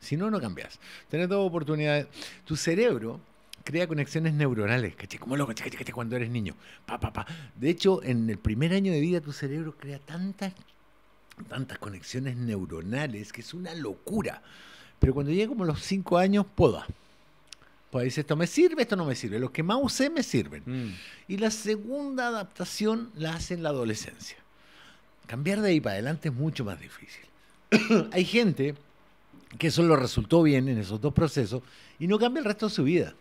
Si no, no cambias. Tienes dos oportunidades. Tu cerebro crea conexiones neuronales, ¿caché? Como loco, caché, cuando eres niño. Pa, pa, pa. De hecho, en el primer año de vida tu cerebro crea tantas, tantas conexiones neuronales que es una locura. Pero cuando llega como los cinco años, poda. Pues dice, esto me sirve, esto no me sirve. Los que más usé me sirven. Mm. Y la segunda adaptación la hace en la adolescencia. Cambiar de ahí para adelante es mucho más difícil. Hay gente que solo resultó bien en esos dos procesos y no cambia el resto de su vida.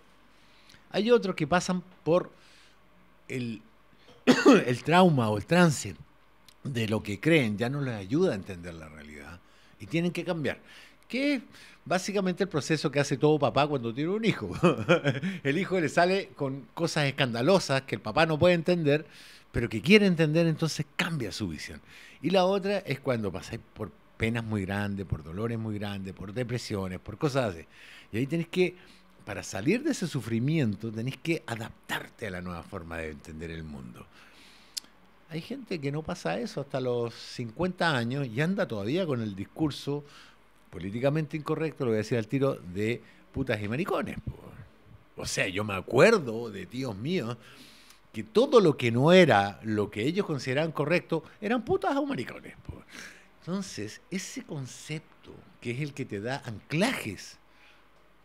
Hay otros que pasan por el, trauma o el trance de lo que creen, ya no les ayuda a entender la realidad y tienen que cambiar. Que básicamente el proceso que hace todo papá cuando tiene un hijo. el hijo le sale con cosas escandalosas que el papá no puede entender, pero que quiere entender, entonces cambia su visión. Y la otra es cuando pasáis por penas muy grandes, por dolores muy grandes, por depresiones, por cosas así. Y ahí tenés que, para salir de ese sufrimiento, tenés que adaptarte a la nueva forma de entender el mundo. Hay gente que no pasa eso hasta los 50 años y anda todavía con el discurso políticamente incorrecto, lo voy a decir al tiro, de putas y maricones. O sea, yo me acuerdo de tíos míos que todo lo que no era lo que ellos consideraban correcto eran putas o maricones. Entonces, ese concepto que es el que te da anclajes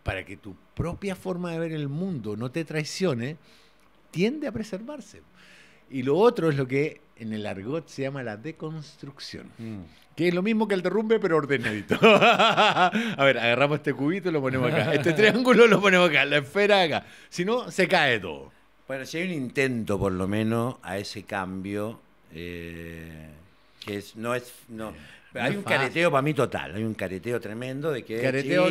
para que tu propia forma de ver el mundo no te traicione, tiende a preservarse. Y lo otro es lo que en el argot se llama la deconstrucción. Mm. Que es lo mismo que el derrumbe, pero ordenadito. a ver, agarramos este cubito y lo ponemos acá. Este triángulo lo ponemos acá. La esfera acá. Si no, se cae todo. Bueno, si hay un intento, por lo menos, a ese cambio, eh, que es, no es. No, eh, hay un careteo para mí total, hay un careteo tremendo de que... Careteo,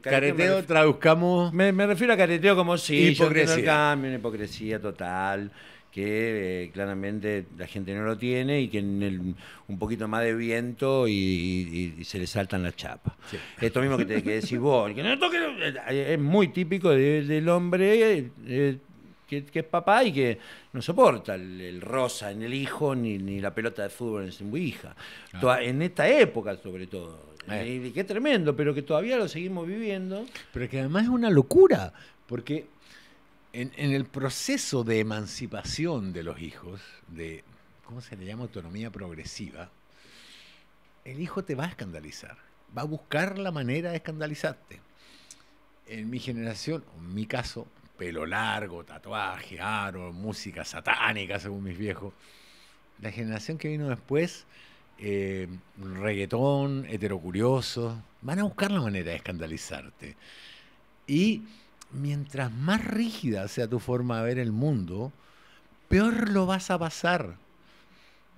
careteo, traduzcamos... Me, refiero a careteo como si hipocresía. cambio, una hipocresía total que eh, claramente la gente no lo tiene y que en un poquito más de viento y, se le saltan las chapas. Esto mismo que, te, decís vos, que no toque, eh, es muy típico del hombre eh, que, es papá y que no soporta el, rosa en el hijo ni, la pelota de fútbol en su hija. en esta época sobre todo. qué tremendo, pero que todavía lo seguimos viviendo. Pero que además es una locura, porque en, el proceso de emancipación de los hijos, de, ¿cómo se le llama? Autonomía progresiva, el hijo te va a escandalizar, va a buscar la manera de escandalizarte. En mi generación, en mi caso, pelo largo, tatuaje, aro, música satánica, según mis viejos. La generación que vino después, eh, reggaetón, heterocurioso, van a buscar la manera de escandalizarte. Y mientras más rígida sea tu forma de ver el mundo, peor lo vas a pasar.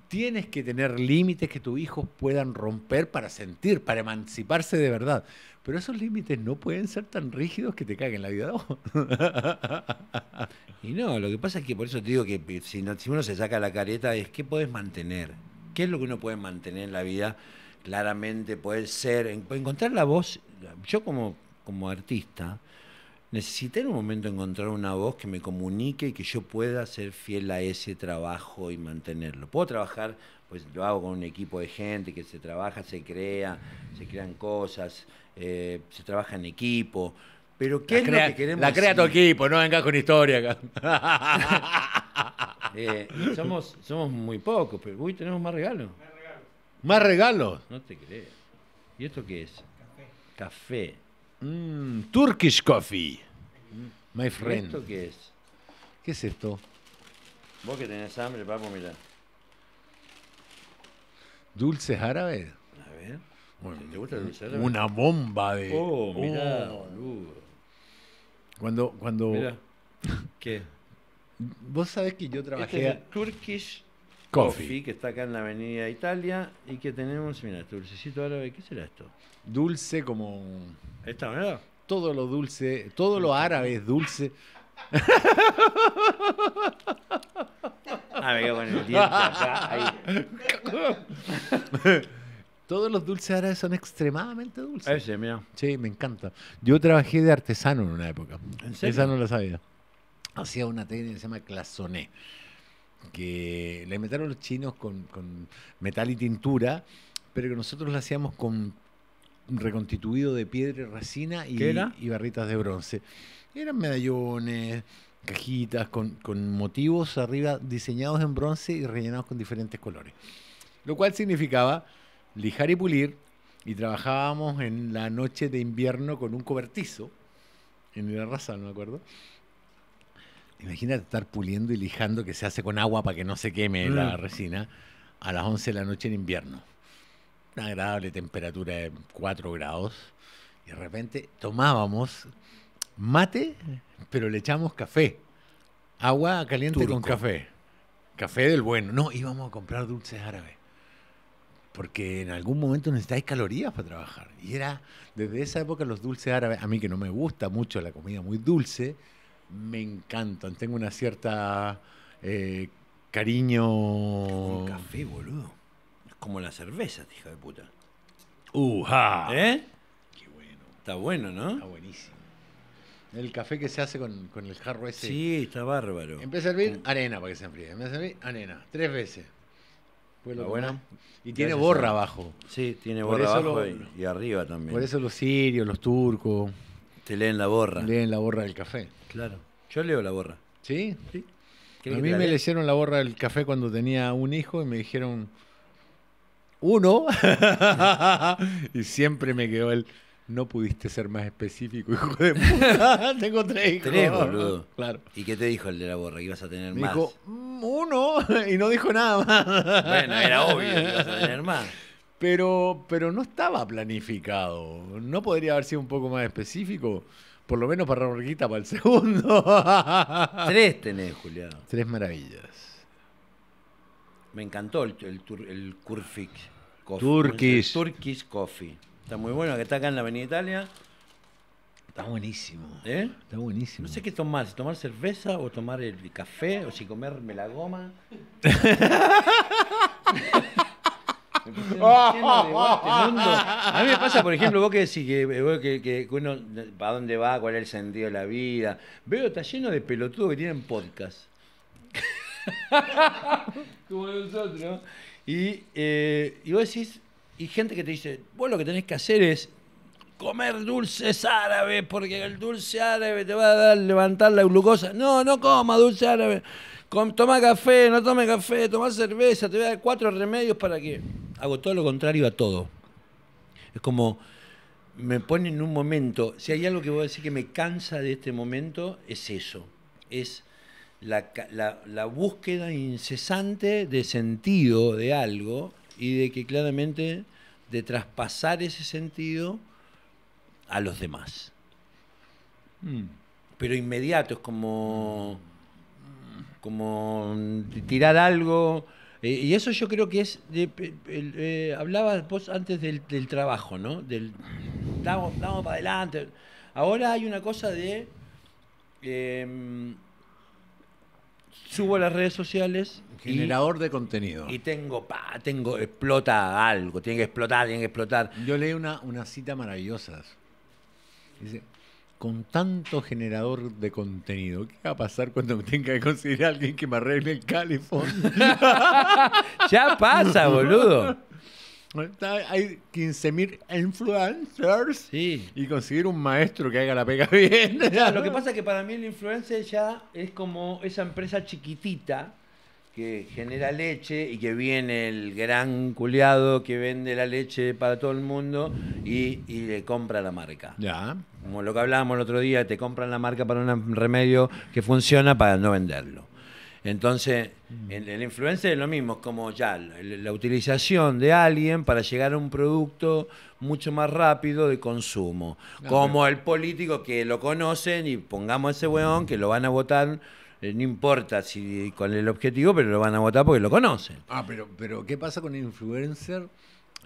Tienes que tener límites que tus hijos puedan romper para sentir, para emanciparse de verdad. Pero esos límites no pueden ser tan rígidos que te caguen la vida. y no, lo que pasa es que por eso te digo que si, uno se saca la careta es qué puedes mantener. ¿Qué es lo que uno puede mantener en la vida? Claramente puede ser, encontrar la voz. Yo como artista, necesité en un momento encontrar una voz que me comunique y que yo pueda ser fiel a ese trabajo y mantenerlo. Puedo trabajar, pues lo hago con un equipo de gente que se trabaja, se crea, se crean cosas, eh, se trabaja en equipo. Pero ¿qué la es lo que queremos? La crea tu equipo, no vengas con historia. Eh, somos, somos muy pocos, pero uy, tenemos más regalos. Más regalos. ¿Más regalos? No te crees ¿Y esto qué es? Café. Café. Mm, Turkish coffee. My friend. qué es? ¿Qué es esto? Vos que tenés hambre, papo, mirá. Dulces árabes. A ver. ¿Te gusta el dulce árabe? Una bomba de. Oh, mirá, oh. Cuando. cuando... ¿Qué? Vos sabés que yo este trabajé. Este Turkish Coffee. que está acá en la Avenida Italia y que tenemos, mira, este dulcecito árabe, ¿qué será esto? Dulce como... ¿Esta verdad? Todo lo dulce, todo lo árabe es dulce. ah, me con el ahí. Todos los dulces árabes son extremadamente dulces. Ese, Sí, me encanta. Yo trabajé de artesano en una época. ¿En serio? Esa no la sabía. Hacía una técnica que se llama clasoné que le metieron los chinos con, metal y tintura, pero que nosotros lo hacíamos con reconstituido de piedra y resina y, barritas de bronce. Eran medallones, cajitas con, motivos arriba diseñados en bronce y rellenados con diferentes colores. Lo cual significaba lijar y pulir y trabajábamos en la noche de invierno con un cobertizo en el arrasal, no me acuerdo. Imagínate estar puliendo y lijando que se hace con agua para que no se queme la mm. resina a las 11 de la noche en invierno. Una agradable temperatura de 4 grados. Y de repente tomábamos mate, pero le echamos café. Agua caliente con café. Café del bueno. No, íbamos a comprar dulces árabes. Porque en algún momento necesitáis calorías para trabajar. Y era, desde esa época, los dulces árabes, a mí que no me gusta mucho la comida muy dulce, me encantan. Tengo una cierta eh, cariño. Un café, boludo. Es como la cerveza, hija de puta. Uh, ¿Eh? Qué bueno. Está bueno, ¿no? Está buenísimo. El café que se hace con, con el jarro ese. Sí, está bárbaro. Empieza a hervir mm. arena para que se enfríe. Empieza a servir arena. Tres veces. buena. Y tiene borra abajo. Sí, tiene borra abajo y, arriba también. Por eso los sirios, los turcos, te leen la borra. Leen la borra del café. Claro. Yo leo la borra. ¿Sí? Sí. A mí me leyeron la borra del café cuando tenía un hijo y me dijeron uno. y siempre me quedó el no pudiste ser más específico, hijo de puta. Tengo tres hijos. Tres, boludo. Claro. ¿Y qué te dijo el de la borra? Que ibas a tener me más. Dijo, mm, uno. Y no dijo nada más. bueno, era obvio que ibas a tener más. Pero, pero no estaba planificado. ¿No podría haber sido un poco más específico? Por lo menos para Borguita para el segundo. Tres tenés, Julián. Tres maravillas. Me encantó el, el, el Coffee. Turkish. Coffee. Está muy bueno, que está acá en la Avenida Italia. Está buenísimo. ¿Eh? Está buenísimo. No sé qué tomar, si tomar cerveza o tomar el café o si comerme la goma. A mí me pasa, por ejemplo, vos que decís que, uno, ¿para dónde va? ¿Cuál es el sentido de la vida? Veo, está lleno de pelotudos que tienen podcast. Como nosotros. Y, y vos decís, y gente que te dice, vos lo que tenés que hacer es comer dulces árabes, porque el dulce árabe te va a dar, levantar la glucosa. No, no coma dulce árabe toma café, no tome café, toma cerveza, te voy a dar cuatro remedios para que. Hago todo lo contrario a todo. Es como me pone en un momento. Si hay algo que voy a decir que me cansa de este momento, es eso. Es la, búsqueda incesante de sentido de algo y de que claramente de traspasar ese sentido a los demás. Mm. Pero inmediato, es como como tirar algo. Eh, y eso yo creo que es. De, eh, hablabas vos antes del, trabajo, ¿no? Del. vamos para adelante. Ahora hay una cosa de. Em, subo a las redes sociales. Generador de contenido. Y tengo, pa, tengo, explota algo, tiene que explotar, tiene que explotar. Yo leí una, unas citas maravillosas. Dice, con tanto generador de contenido. ¿Qué va a pasar cuando me tenga que conseguir a alguien que me arregle el califón? ya pasa, boludo. Hay 15.000 influencers y conseguir un maestro que haga la pega bien. lo que pasa es que para mí el influencer ya es como esa empresa chiquitita que genera leche y que viene el gran culiado que vende la leche para todo el mundo y, le compra la marca. Ya. Como lo que hablábamos el otro día, te compran la marca para un remedio que funciona para no venderlo. Entonces, el, mm. el influencer es lo mismo, es como ya la, la utilización de alguien para llegar a un producto mucho más rápido de consumo. Como el político que lo conocen y pongamos ese weón que lo van a votar eh, no importa si con el objetivo, pero lo van a votar porque lo conocen. Ah, pero, pero ¿qué pasa con el influencer?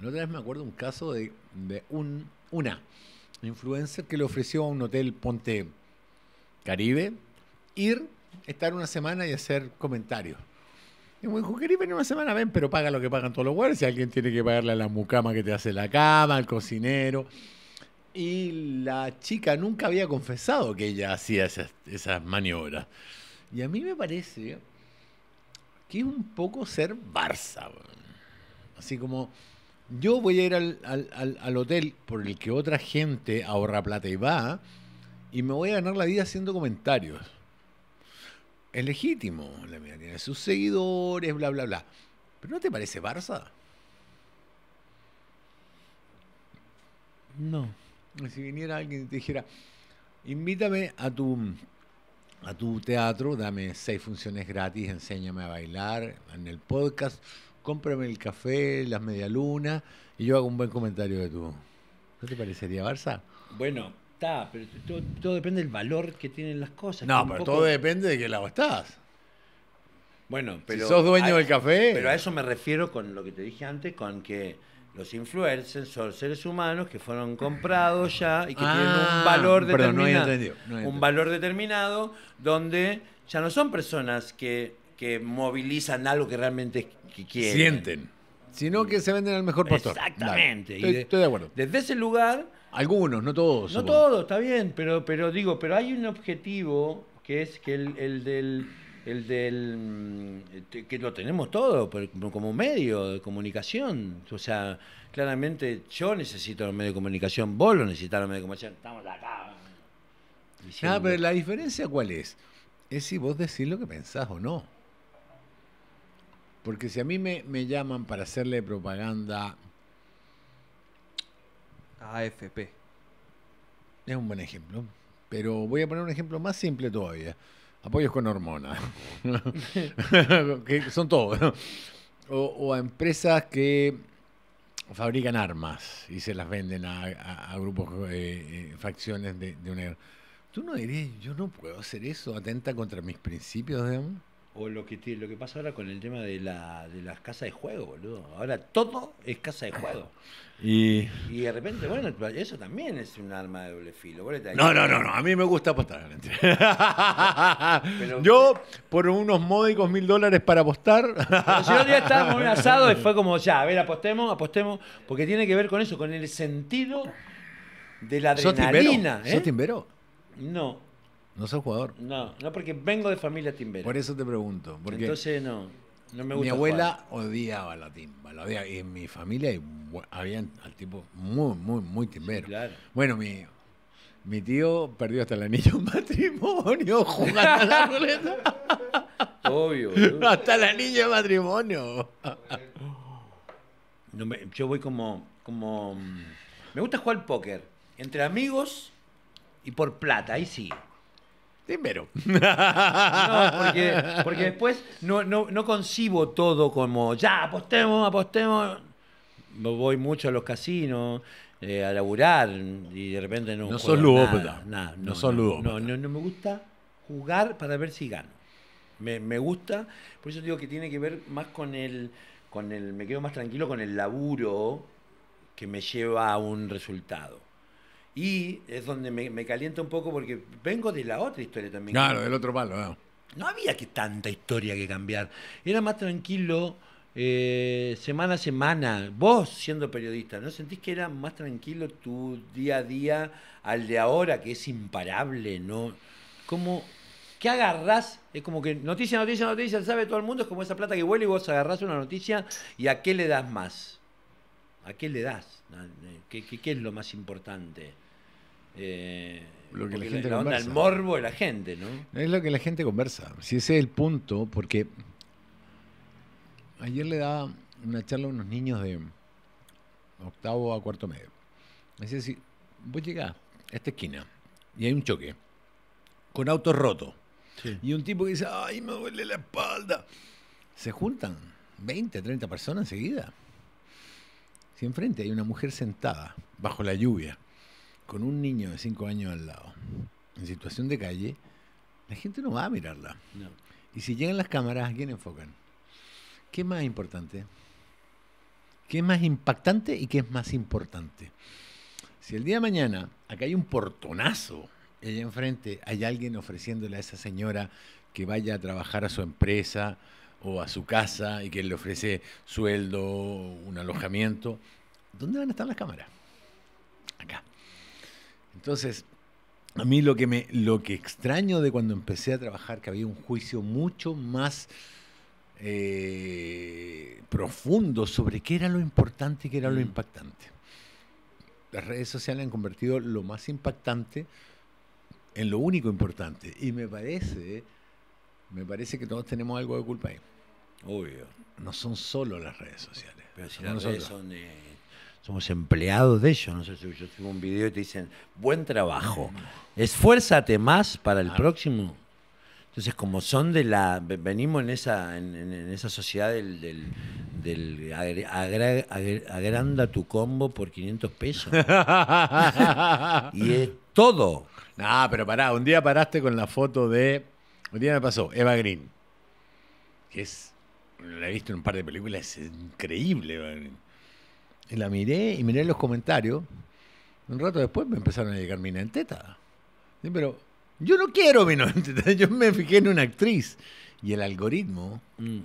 La otra vez me acuerdo un caso de, un, una influencer que le ofreció a un hotel Ponte Caribe ir, estar una semana y hacer comentarios. Y me dijo, querés venir una semana, ven, pero paga lo que pagan todos los guardias, Si alguien tiene que pagarle a la mucama que te hace la cama, al cocinero. Y la chica nunca había confesado que ella hacía esas, esas maniobras. Y a mí me parece que es un poco ser Barça. Así como yo voy a ir al, hotel por el que otra gente ahorra plata y va, y me voy a ganar la vida haciendo comentarios. Es legítimo, la tiene sus seguidores, bla, bla, bla. Pero ¿no te parece Barça? No. Si viniera alguien y te dijera, invítame a tu a tu teatro, dame seis funciones gratis, enséñame a bailar en el podcast, cómprame el café, las medialunas y yo hago un buen comentario de tu. ¿No te parecería, Barça? Bueno, está, pero todo, depende del valor que tienen las cosas. No, pero todo depende de qué lado estás. Bueno, pero. sos dueño del café. Pero a eso me refiero con lo que te dije antes, con que los influencers son seres humanos que fueron comprados ya y que tienen un ah, valor determinado. un valor determinado donde ya no son personas que, movilizan algo que realmente quieren. Sienten. Sino que se venden al mejor postor. Exactamente. Estoy, de, acuerdo. Desde ese lugar. Algunos, no todos. No todos, está bien, pero, pero digo, pero hay un objetivo que es que el del el del mm, eh, que lo tenemos todo como medio de comunicación o sea claramente yo necesito los medios de comunicación vos lo necesitas los medios de comunicación estamos acá ah, pero la diferencia cuál es es si vos decís lo que pensás o no porque si a mí me, me llaman para hacerle propaganda a AFP es un buen ejemplo pero voy a poner un ejemplo más simple todavía apoyos con hormonas, que son todos, o, a empresas que fabrican armas y se las venden a, grupos, eh, eh, facciones de, un... una Tú no dirías, yo no puedo hacer eso, atenta contra mis principios, de... O lo que, tiene lo que pasa ahora con el tema de, la, de las casas de juego, boludo. Ahora todo es casa de juego. Y... de repente, bueno, eso también es un arma de doble filo. No, no, no, no. A mí me gusta apostar. Yo, por unos módicos mil dólares para apostar. yo día estábamos en asado y fue como, ya, a ver, apostemos, apostemos. Porque tiene que ver con eso, con el sentido de la adrenalina. ¿Sos ¿eh? timbero? No. No soy jugador. No, no porque vengo de familia timbera. Por eso te pregunto. Entonces no, no Mi abuela odiaba la timba, Y en mi familia había al tipo muy, muy, muy timbero. claro. Bueno, mi, mi tío perdió hasta el anillo en matrimonio jugando a la ruleta. Obvio. Hasta el anillo de matrimonio. yo voy como, como... Mm, me gusta jugar póker. Entre amigos y por plata, ahí sí. Primero. porque, después no, no, no concibo todo como, ya, apostemos, apostemos. Voy mucho a los casinos. Eh, a laburar y de repente no. No son No, no, no, no, no, me gusta jugar para ver si gano. Me, me, gusta, por eso digo que tiene que ver más con el, con el. Me quedo más tranquilo con el laburo que me lleva a un resultado. Y es donde me, calienta un poco porque vengo de la otra historia también. Claro, del otro palo. Ah. No. había que tanta historia que cambiar. Era más tranquilo eh, semana a semana. Vos siendo periodista, ¿no sentís que era más tranquilo tu día a día al de ahora, que es imparable? ¿no? ¿Cómo, ¿Qué agarrás? Es como que noticia, noticia, noticia, sabe todo el mundo, es como esa plata que vuela y vos agarrás una noticia y a qué le das más. ¿A qué le das? ¿Qué, qué es lo más importante? Eh, lo que la, gente el morbo de la gente, ¿no? Es lo que la gente conversa. Si ese es el punto, porque ayer le daba una charla a unos niños de octavo a cuarto medio. decía voy vos llegás a esta esquina y hay un choque con auto roto Y un tipo que dice, ay, me duele la espalda. Se juntan 20, 30 personas enseguida. Si enfrente hay una mujer sentada bajo la lluvia, con un niño de 5 años al lado, en situación de calle, la gente no va a mirarla. Y si llegan las cámaras, ¿a quién enfocan? ¿Qué es más importante? ¿Qué es más impactante y qué es más importante? Si el día de mañana acá hay un portonazo y allá enfrente hay alguien ofreciéndole a esa señora que vaya a trabajar a su empresa o a su casa y que le ofrece sueldo, un alojamiento, ¿dónde van a estar las cámaras? Acá. Entonces, a mí lo que, me, lo que extraño de cuando empecé a trabajar, que había un juicio mucho más eh, profundo sobre qué era lo importante y qué era lo mm. impactante. Las redes sociales han convertido lo más impactante en lo único importante. Y me parece, me parece que todos tenemos algo de culpa ahí. Obvio. No son solo las redes sociales. Pero si son somos empleados de ellos. No sé si yo subo un video y te dicen, buen trabajo, esfuérzate más para el próximo. Entonces, como son de la. Venimos en esa, en, esa sociedad del. del, agranda tu combo por 500 pesos. y es todo. Nah, pero pará, un día paraste con la foto de. Un día me pasó, Eva Green. Que es. La he visto en un par de películas, es increíble, Eva Green. Y la miré y miré los comentarios. Un rato después me empezaron a llegar minas en pero yo no quiero minas en teta. Yo me fijé en una actriz. Y el algoritmo mm.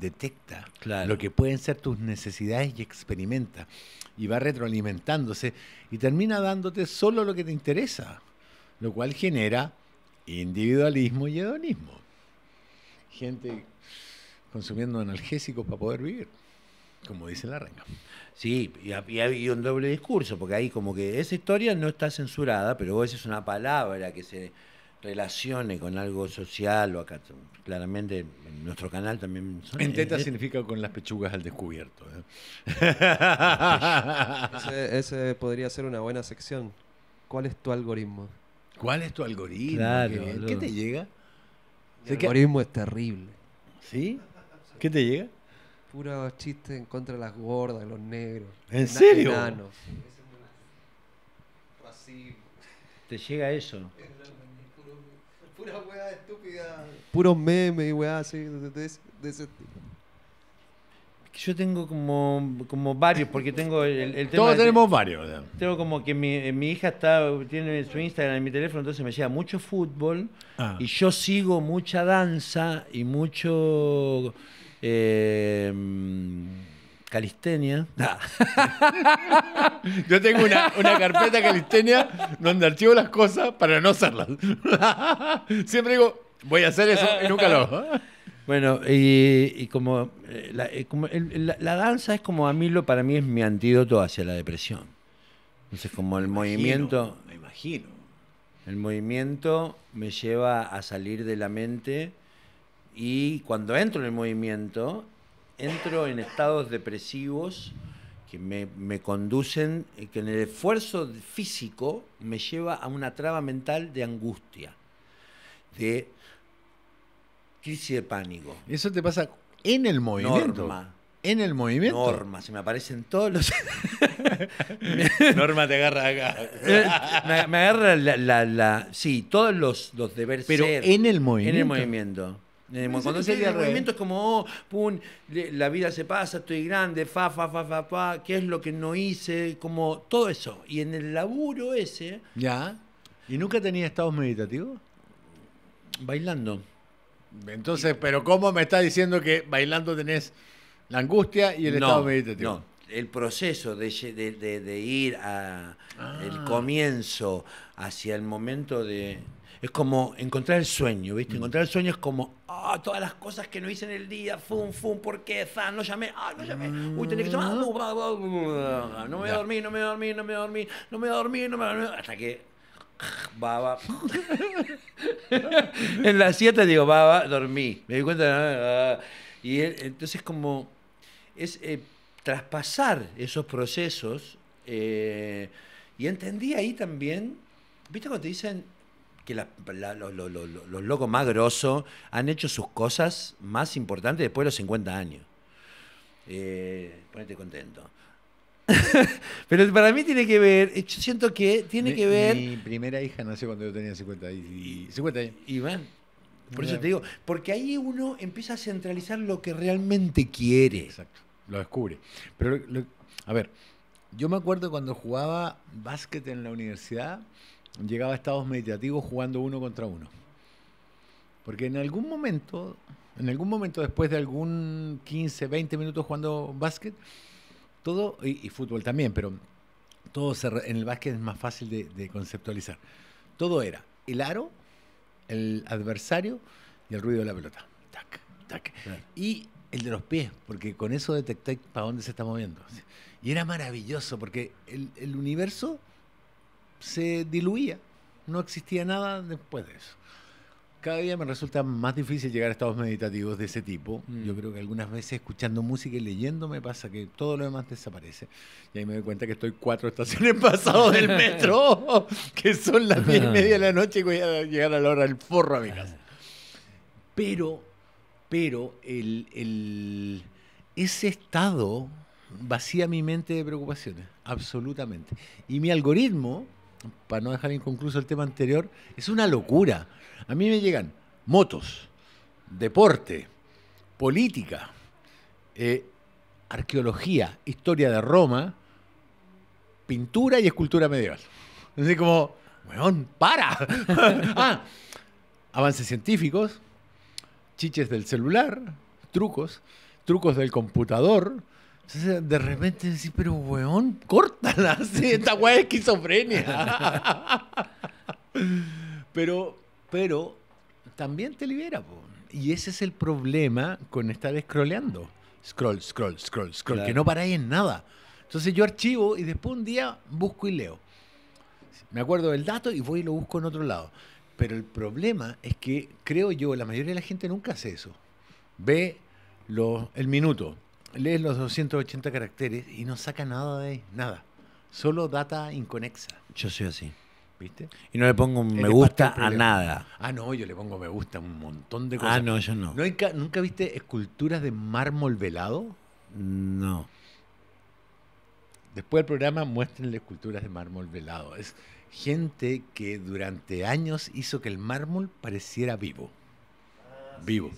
detecta lo que pueden ser tus necesidades y experimenta. Y va retroalimentándose y termina dándote solo lo que te interesa. Lo cual genera individualismo y hedonismo. Gente consumiendo analgésicos para poder vivir. Como dice la reina. Sí, y, hay un doble discurso, porque ahí como que esa historia no está censurada, pero esa es una palabra que se relacione con algo social o acá claramente en nuestro canal también son, en teta significa con las pechugas al descubierto ¿eh? ese, podría ser una buena sección ¿cuál es tu algoritmo? ¿cuál es tu algoritmo? ¿qué, te llega? el algoritmo es terrible ¿sí? ¿qué te llega? puro chiste en contra de las gordas, los negros. ¿En serio? ¿Te llega eso? Pura weá estúpida. Puros memes y weá así, de, ese tipo. Yo tengo como, como varios, porque tengo el, tema. Todos tenemos varios. Tengo como que eh, mi, hija está tiene su Instagram en mi teléfono, entonces me llega mucho fútbol. Ah. Y yo sigo mucha danza y mucho Em, calistenia. Ah. Yo tengo una, carpeta calistenia donde archivo las cosas para no hacerlas. Siempre digo, voy a hacer eso y nunca lo hago. Bueno, y, como, eh, eh, la, danza es como a mí lo para mí es mi antídoto hacia la depresión. Entonces como el movimiento, me imagino. El movimiento me lleva a salir de la mente y cuando entro en el movimiento, entro en estados depresivos que me, me, conducen, eh, que en el esfuerzo físico me lleva a una traba mental de angustia, de crisis de pánico. Eso te pasa en el movimiento. Norma. En el movimiento. Norma, se me aparecen todos los. Norma te agarra acá. Eh, me, agarra la, Sí, todos los, los deberes Pero en el movimiento. En el movimiento cuando se el, movimiento es como, oh, pum, la vida se pasa, estoy grande, fa, fa, fa, fa, fa, qué es lo que no hice, como todo eso. Y en el laburo ese. Ya. ¿Y nunca tenía estados meditativos? Bailando. Entonces, pero ¿cómo me estás diciendo que bailando tenés la angustia y el estado meditativo? No, el proceso de, ir al ah. comienzo hacia el momento de... Es como encontrar el sueño, ¿viste? Mm. Encontrar el sueño es como Ah, todas las cosas que no hice en el día, fum, fum, ¿por qué? Zan, no llamé, ah, no llamé, mm. uy, tenía que llamar, ah, no me voy a dormir, no me voy a dormir, no me voy a dormir, no me voy a dormir, no me voy hasta que baba. en las siete digo, baba, dormí. Me di cuenta, ah, y entonces como es eh, traspasar esos procesos eh, y entendí ahí también, viste cuando te dicen, que los locos más grosos han hecho sus cosas más importantes después de los 50 años. Eh, ponete contento. Pero para mí tiene que ver, eh, yo siento que tiene que ver... Mi primera hija nació cuando yo tenía 50, y, 50 años. Y van por eso te digo, porque ahí uno empieza a centralizar lo que realmente quiere. Exacto, lo descubre. Pero, a ver, yo me acuerdo cuando jugaba básquet en la universidad, llegaba a estados meditativos jugando uno contra uno. Porque en algún momento, en algún momento después de algún 15, 20 minutos jugando básquet, todo, y, fútbol también, pero todo en el básquet es más fácil de, conceptualizar. Todo era el aro, el adversario y el ruido de la pelota. Tac, tac. Y el de los pies, porque con eso detecté para dónde se está moviendo. Y era maravilloso, porque el universo se diluía. No existía nada después de eso. Cada día me resulta más difícil llegar a estados meditativos de ese tipo. Mm. Yo creo que algunas veces escuchando música y leyendo me pasa que todo lo demás desaparece. Y ahí me doy cuenta que estoy cuatro estaciones pasados del metro, que son las diez y media de la noche y voy a llegar a la hora del forro a mi casa. Pero, pero ese estado vacía mi mente de preocupaciones, absolutamente. Y mi algoritmo, para no dejar inconcluso el tema anterior, es una locura. A mí me llegan motos, deporte, política, eh, arqueología, historia de Roma, pintura y escultura medieval. Así como, weón, para. Ah, avances científicos, chiches del celular, trucos, trucos del computador, entonces, de repente decís, pero weón, córtala, esta weá es esquizofrenia. pero, pero también te libera, y ese es el problema con estar scrolleando. Scroll, scroll, scroll, scroll, que no paráis en nada. Entonces yo archivo y después un día busco y leo. Me acuerdo del dato y voy y lo busco en otro lado. Pero el problema es que creo yo, la mayoría de la gente nunca hace eso. Ve el minuto, lees los 280 caracteres y no saca nada de ahí, nada. Solo data inconexa. Yo soy así. ¿Viste? Y no le pongo un me gusta a nada. Ah, no, yo le pongo me gusta a un montón de cosas. Ah, no, yo no. ¿Nunca, viste esculturas de mármol velado? No. Después del programa muéstrenle esculturas de mármol velado. Es gente que durante años hizo que el mármol pareciera vivo. Ah, vivo.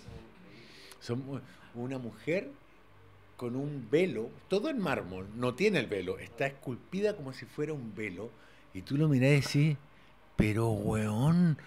Somos eh, una mujer con un velo, todo en mármol, no tiene el velo, está esculpida como si fuera un velo, y tú lo mirás y decís, pero weón,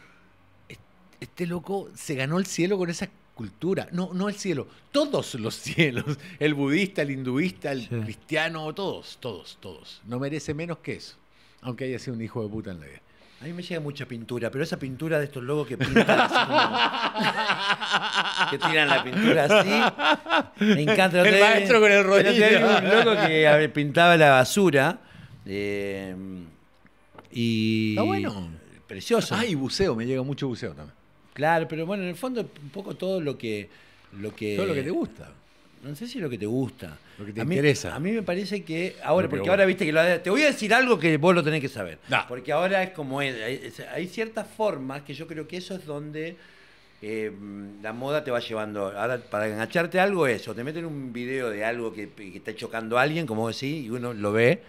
este loco se ganó el cielo con esa escultura, no, no el cielo, todos los cielos, el budista, el hinduista, el cristiano, todos, todos, todos, no merece menos que eso, aunque haya sido un hijo de puta en la vida. A mí me llega mucha pintura, pero esa pintura de estos logos que pintan así que tiran la pintura así. Me encanta. El, maestro con el rodillo. un loco que pintaba la basura. Eh, y. Está bueno. Precioso. Ay, buceo, me llega mucho buceo también. Claro, pero bueno, en el fondo un poco todo lo que. Lo que todo lo que te gusta no sé si es lo que te gusta. Lo que te a mí, interesa. A mí me parece que ahora, porque ahora viste que lo, te voy a decir algo que vos lo tenés que saber. Porque ahora es como hay, ciertas formas que yo creo que eso es donde eh, la moda te va llevando. Ahora, para engancharte algo, eso. Te meten un video de algo que, que está chocando a alguien, como decís, y uno lo ve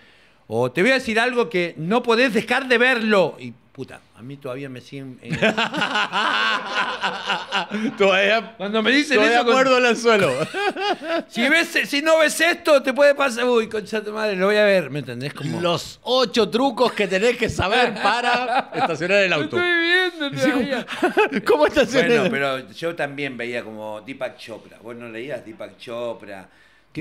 o te voy a decir algo que no podés dejar de verlo. Y puta, a mí todavía me siguen. Eh. todavía. Cuando me dicen acuerdo al el anzuelo. si, ves, si no ves esto, te puede pasar. Uy, concha madre, lo voy a ver. ¿Me entendés? Como... Los ocho trucos que tenés que saber para estacionar el auto. Estoy viendo todavía. ¿Cómo estacionar? Bueno, pero yo también veía como Deepak Chopra. Vos no leías Deepak Chopra.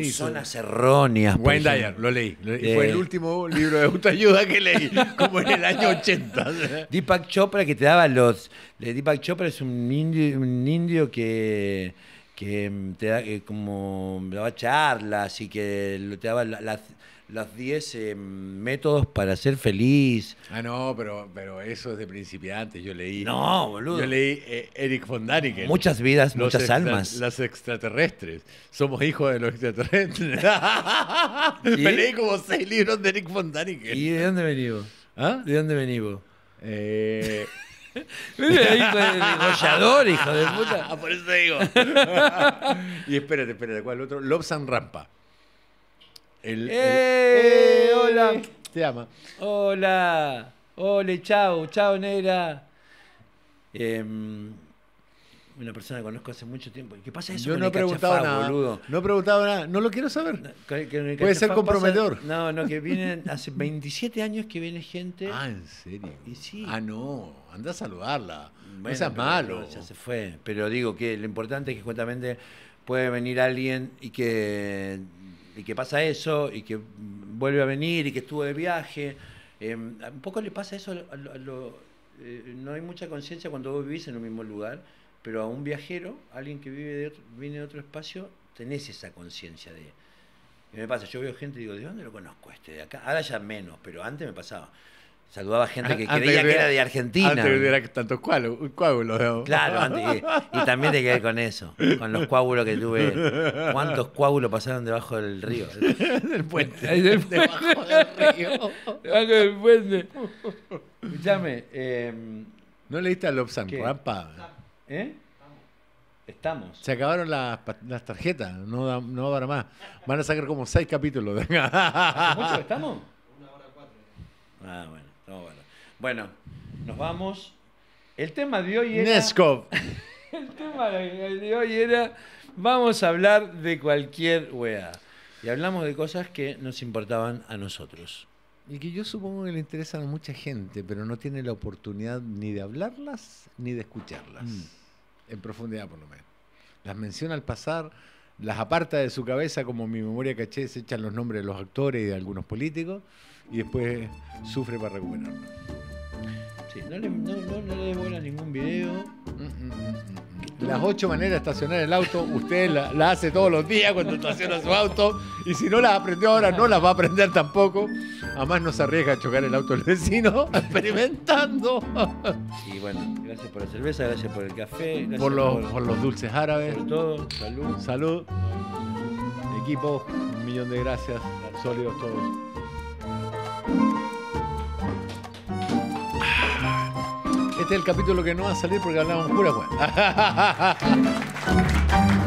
Zonas erróneas. Wayne Dyer, lo leí. Y eh, Fue el último libro de autoayuda que leí, como en el año 80. Deepak Chopra que te daba los... Deepak Chopra es un indio, un indio que que mm, te da que como daba charlas y que te daba las, las 10 eh, métodos para ser feliz. Ah, no, pero, pero eso es de principiantes. Yo leí. No, boludo. Yo leí eh, Eric von Daniken. Muchas vidas, muchas almas. Las extraterrestres. Somos hijos de los extraterrestres. Me leí como seis libros de Eric von Daniken. ¿Y de dónde venimos? ¿Ah? ¿De dónde venimos? Eh. hijo de degollador, hijo de puta. Ah, por eso digo. y espérate, espérate, ¿cuál otro? San Rampa. ¡Eh! ¡Eh! ¡Hola! ¡Eh! Te ama. ¡Hola! ¡Ole, chao! ¡Chao, negra! Em, una persona que conozco hace mucho tiempo. ¿Y ¿Qué pasa eso? Yo no he preguntado nada. Boludo? No he preguntado nada. No lo quiero saber. Puede ser comprometedor. no, no, que vienen hace 27 años que viene gente. Ah, en serio. Y sí. Ah, no. Anda a saludarla. Esa es malo. ya se fue. Pero digo que lo importante es que justamente puede venir alguien y que y que pasa eso, y que vuelve a venir, y que estuvo de viaje. Eh, un poco le pasa eso a lo, eh, no hay mucha conciencia cuando vos vivís en un mismo lugar, pero a un viajero, alguien que vive de, viene de otro espacio, tenés esa conciencia de... Y me pasa, yo veo gente y digo, ¿de dónde lo conozco este de acá? Ahora ya menos, pero antes me pasaba. Saludaba gente que creía que, era de Argentina. Antes que tantos coágulos. claro, antes y también te quedé con eso, con los coágulos que tuve. ¿Cuántos coágulos pasaron debajo del río? del puente. del Debajo del río. debajo del puente. Escuchame. Em, ¿No leíste a Lobsan ah, Rampa? ¿Eh? Estamos. Se acabaron las, las tarjetas, no, da, no va más. Van a sacar como seis capítulos. ¿Mucho estamos? Una hora cuatro. Ah, bueno. No, bueno. Bueno, nos vamos. El tema de hoy era. ¡Nesco! El tema de hoy era. Vamos a hablar de cualquier weá. Y hablamos de cosas que nos importaban a nosotros. Y que yo supongo que le interesan a mucha gente, pero no tiene la oportunidad ni de hablarlas ni de escucharlas. Mm. En profundidad, por lo menos. Las menciona al pasar, las aparta de su cabeza, como mi memoria caché, se echan los nombres de los actores y de algunos políticos y después sufre para recuperarlo. no le, no, ningún video. Las ocho maneras de estacionar el auto, usted la, hace todos los días cuando estaciona su auto. Y si no las aprendió ahora, no las va a aprender tampoco. Además, no se arriesga a chocar el auto del vecino, experimentando. Y bueno, gracias por la cerveza, gracias por el café, por los, dulces árabes. salud. Salud. Equipo, un millón de gracias. gracias. Sólidos todos. Este es el capítulo que no va a salir porque hablamos pura weá.